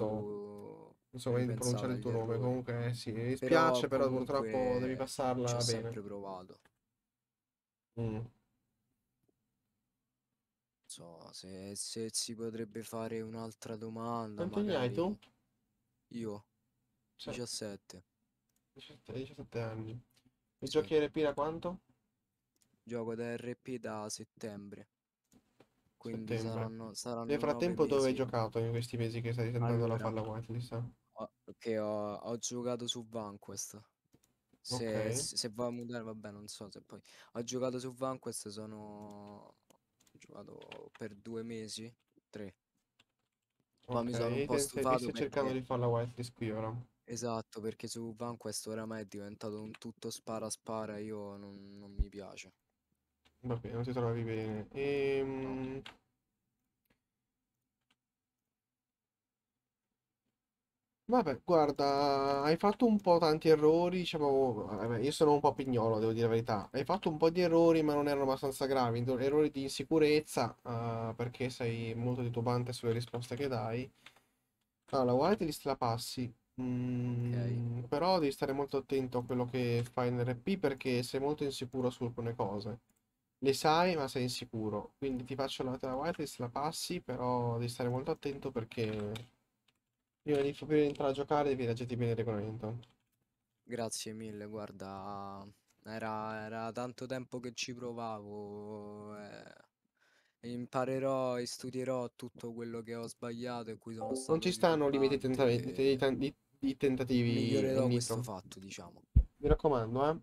non so come pronunciare il tuo nome, errori. comunque eh, sì, mi dispiace, però, però purtroppo devi passarla bene. ho sempre provato. Mm so se, se si potrebbe fare un'altra domanda. Quanti ne hai tu? Io, Cioè, 17, 17, 17 anni. E sì. giochi RP da quanto? Gioco da RP da settembre, quindi Settembre. saranno, Nel saranno 9 frattempo dove hai giocato in questi mesi che stai tentando la palla falla whitelist? ho- che ho, ho giocato su VanQuest. Se, Ok. se, se va a mutare, vabbè, non so se poi. Ho giocato su VanQuest, sono vado per due mesi, tre. Ma okay, mi sono un po' stufato perché... cercando di fare la whitelist qui ora. Esatto, perché su VanQuest oramai è diventato un tutto spara spara io non, non mi piace. Va bene, non ti trovi bene. Ehm... No. Vabbè, guarda, hai fatto un po' tanti errori, diciamo, vabbè, eh, io sono un po' pignolo, devo dire la verità. Hai fatto un po' di errori, ma non erano abbastanza gravi, errori di insicurezza, eh, perché sei molto titubante sulle risposte che dai. Allora, guarda, te li strapassi, Ok. Mm, però devi stare molto attento a quello che fai nel RP, perché sei molto insicuro su alcune cose. Le sai, ma sei insicuro, quindi ti faccio la te la guardia, te li però devi stare molto attento perché... Prima di, entrare a giocare devi leggerti bene il regolamento. Grazie mille, guarda, era, era tanto tempo che ci provavo. eh, imparerò e studierò tutto quello che ho sbagliato e cui sono stato Non ci stanno limiti tenta- ignorante di, e di- di tentativi, migliorerò questo Nitto. fatto, diciamo. Mi raccomando, eh.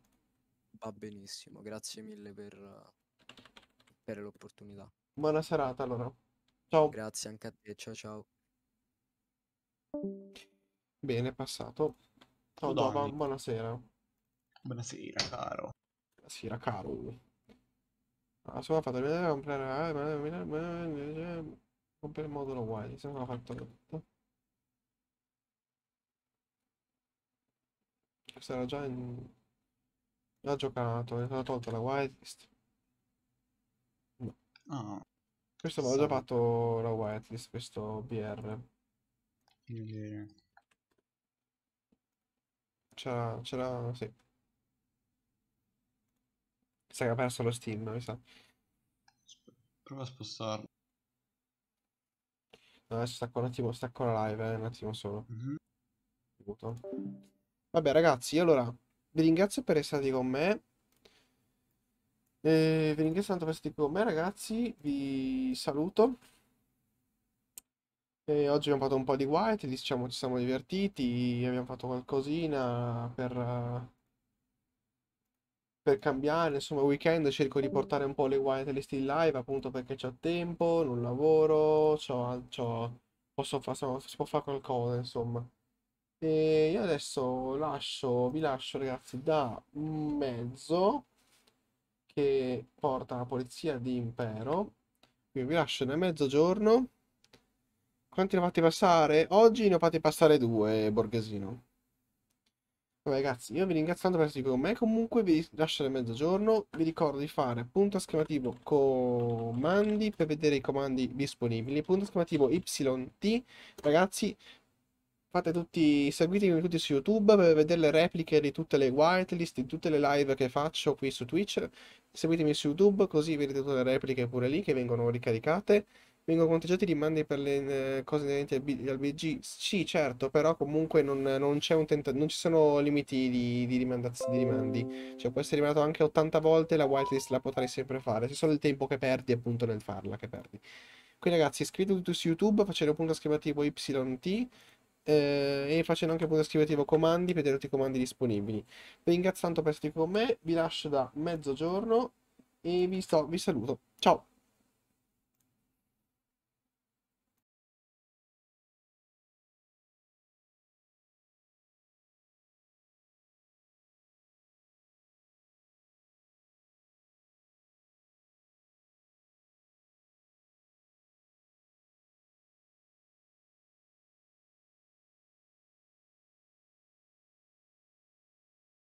Va benissimo, grazie mille per, per l'opportunità. Buona serata allora. Ciao. Grazie anche a te, ciao ciao. Bene, passato. Ciao Dova, buonasera. Buonasera, caro. Buonasera, caro. Ah, sono fatto vedere comprare eh, eh, eh, comprare il modulo Wine, se non ho fatto tutto. Questo era già in... già giocato, è stata tolta la whitelist. No. Oh. Questo l'ho già fatto la whitelist, questo BR. Quindi... C'era... C'era... sì. Mi sa che ha perso lo Steam, mi sa. Prova a spostarlo. No, adesso stacco un attimo, stacco la live, eh, un attimo solo. Mm -hmm. Vabbè ragazzi, allora vi ringrazio per essere stati con me. Eh, vi ringrazio tanto per essere stati con me ragazzi, vi saluto. E oggi abbiamo fatto un po' di white, diciamo ci siamo divertiti, abbiamo fatto qualcosina per, per cambiare, insomma weekend cerco di portare un po' le white e le still live appunto perché c'ho tempo, non lavoro, c'ho, c'ho, posso fa, si può fare qualcosa insomma. E io adesso lascio, vi lascio ragazzi da mezzo che porta la polizia di Impero, quindi vi lascio da mezzogiorno. Quanti ne ho fatti passare? Oggi ne ho fatti passare due, Borghesino. Vabbè ragazzi, io vi ringrazio tanto per essere con me, comunque vi lascio nel mezzogiorno, vi ricordo di fare punto esclamativo comandi per vedere i comandi disponibili, punto esclamativo YT, ragazzi fate tutti, seguitemi tutti su YouTube per vedere le repliche di tutte le whitelist, di tutte le live che faccio qui su Twitch, seguitemi su YouTube così vedete tutte le repliche pure lì che vengono ricaricate vengono conteggiati i rimandi per le eh, cose inerenti al, B, al BG? Sì, certo, però comunque non, non, tenta- non ci sono limiti di, di, di, rimandi. Cioè, può essere rimandato anche 80 volte, la whitelist la potrai sempre fare. C'è solo il tempo che perdi, appunto, nel farla che perdi. Quindi, ragazzi, iscrivetevi tutti su YouTube facendo punto esclamativo YT. Eh, e facendo anche punto esclamativo comandi per tutti i comandi disponibili. Vi ringrazio tanto per essere con me, vi lascio da mezzogiorno e vi, sto, vi saluto. Ciao!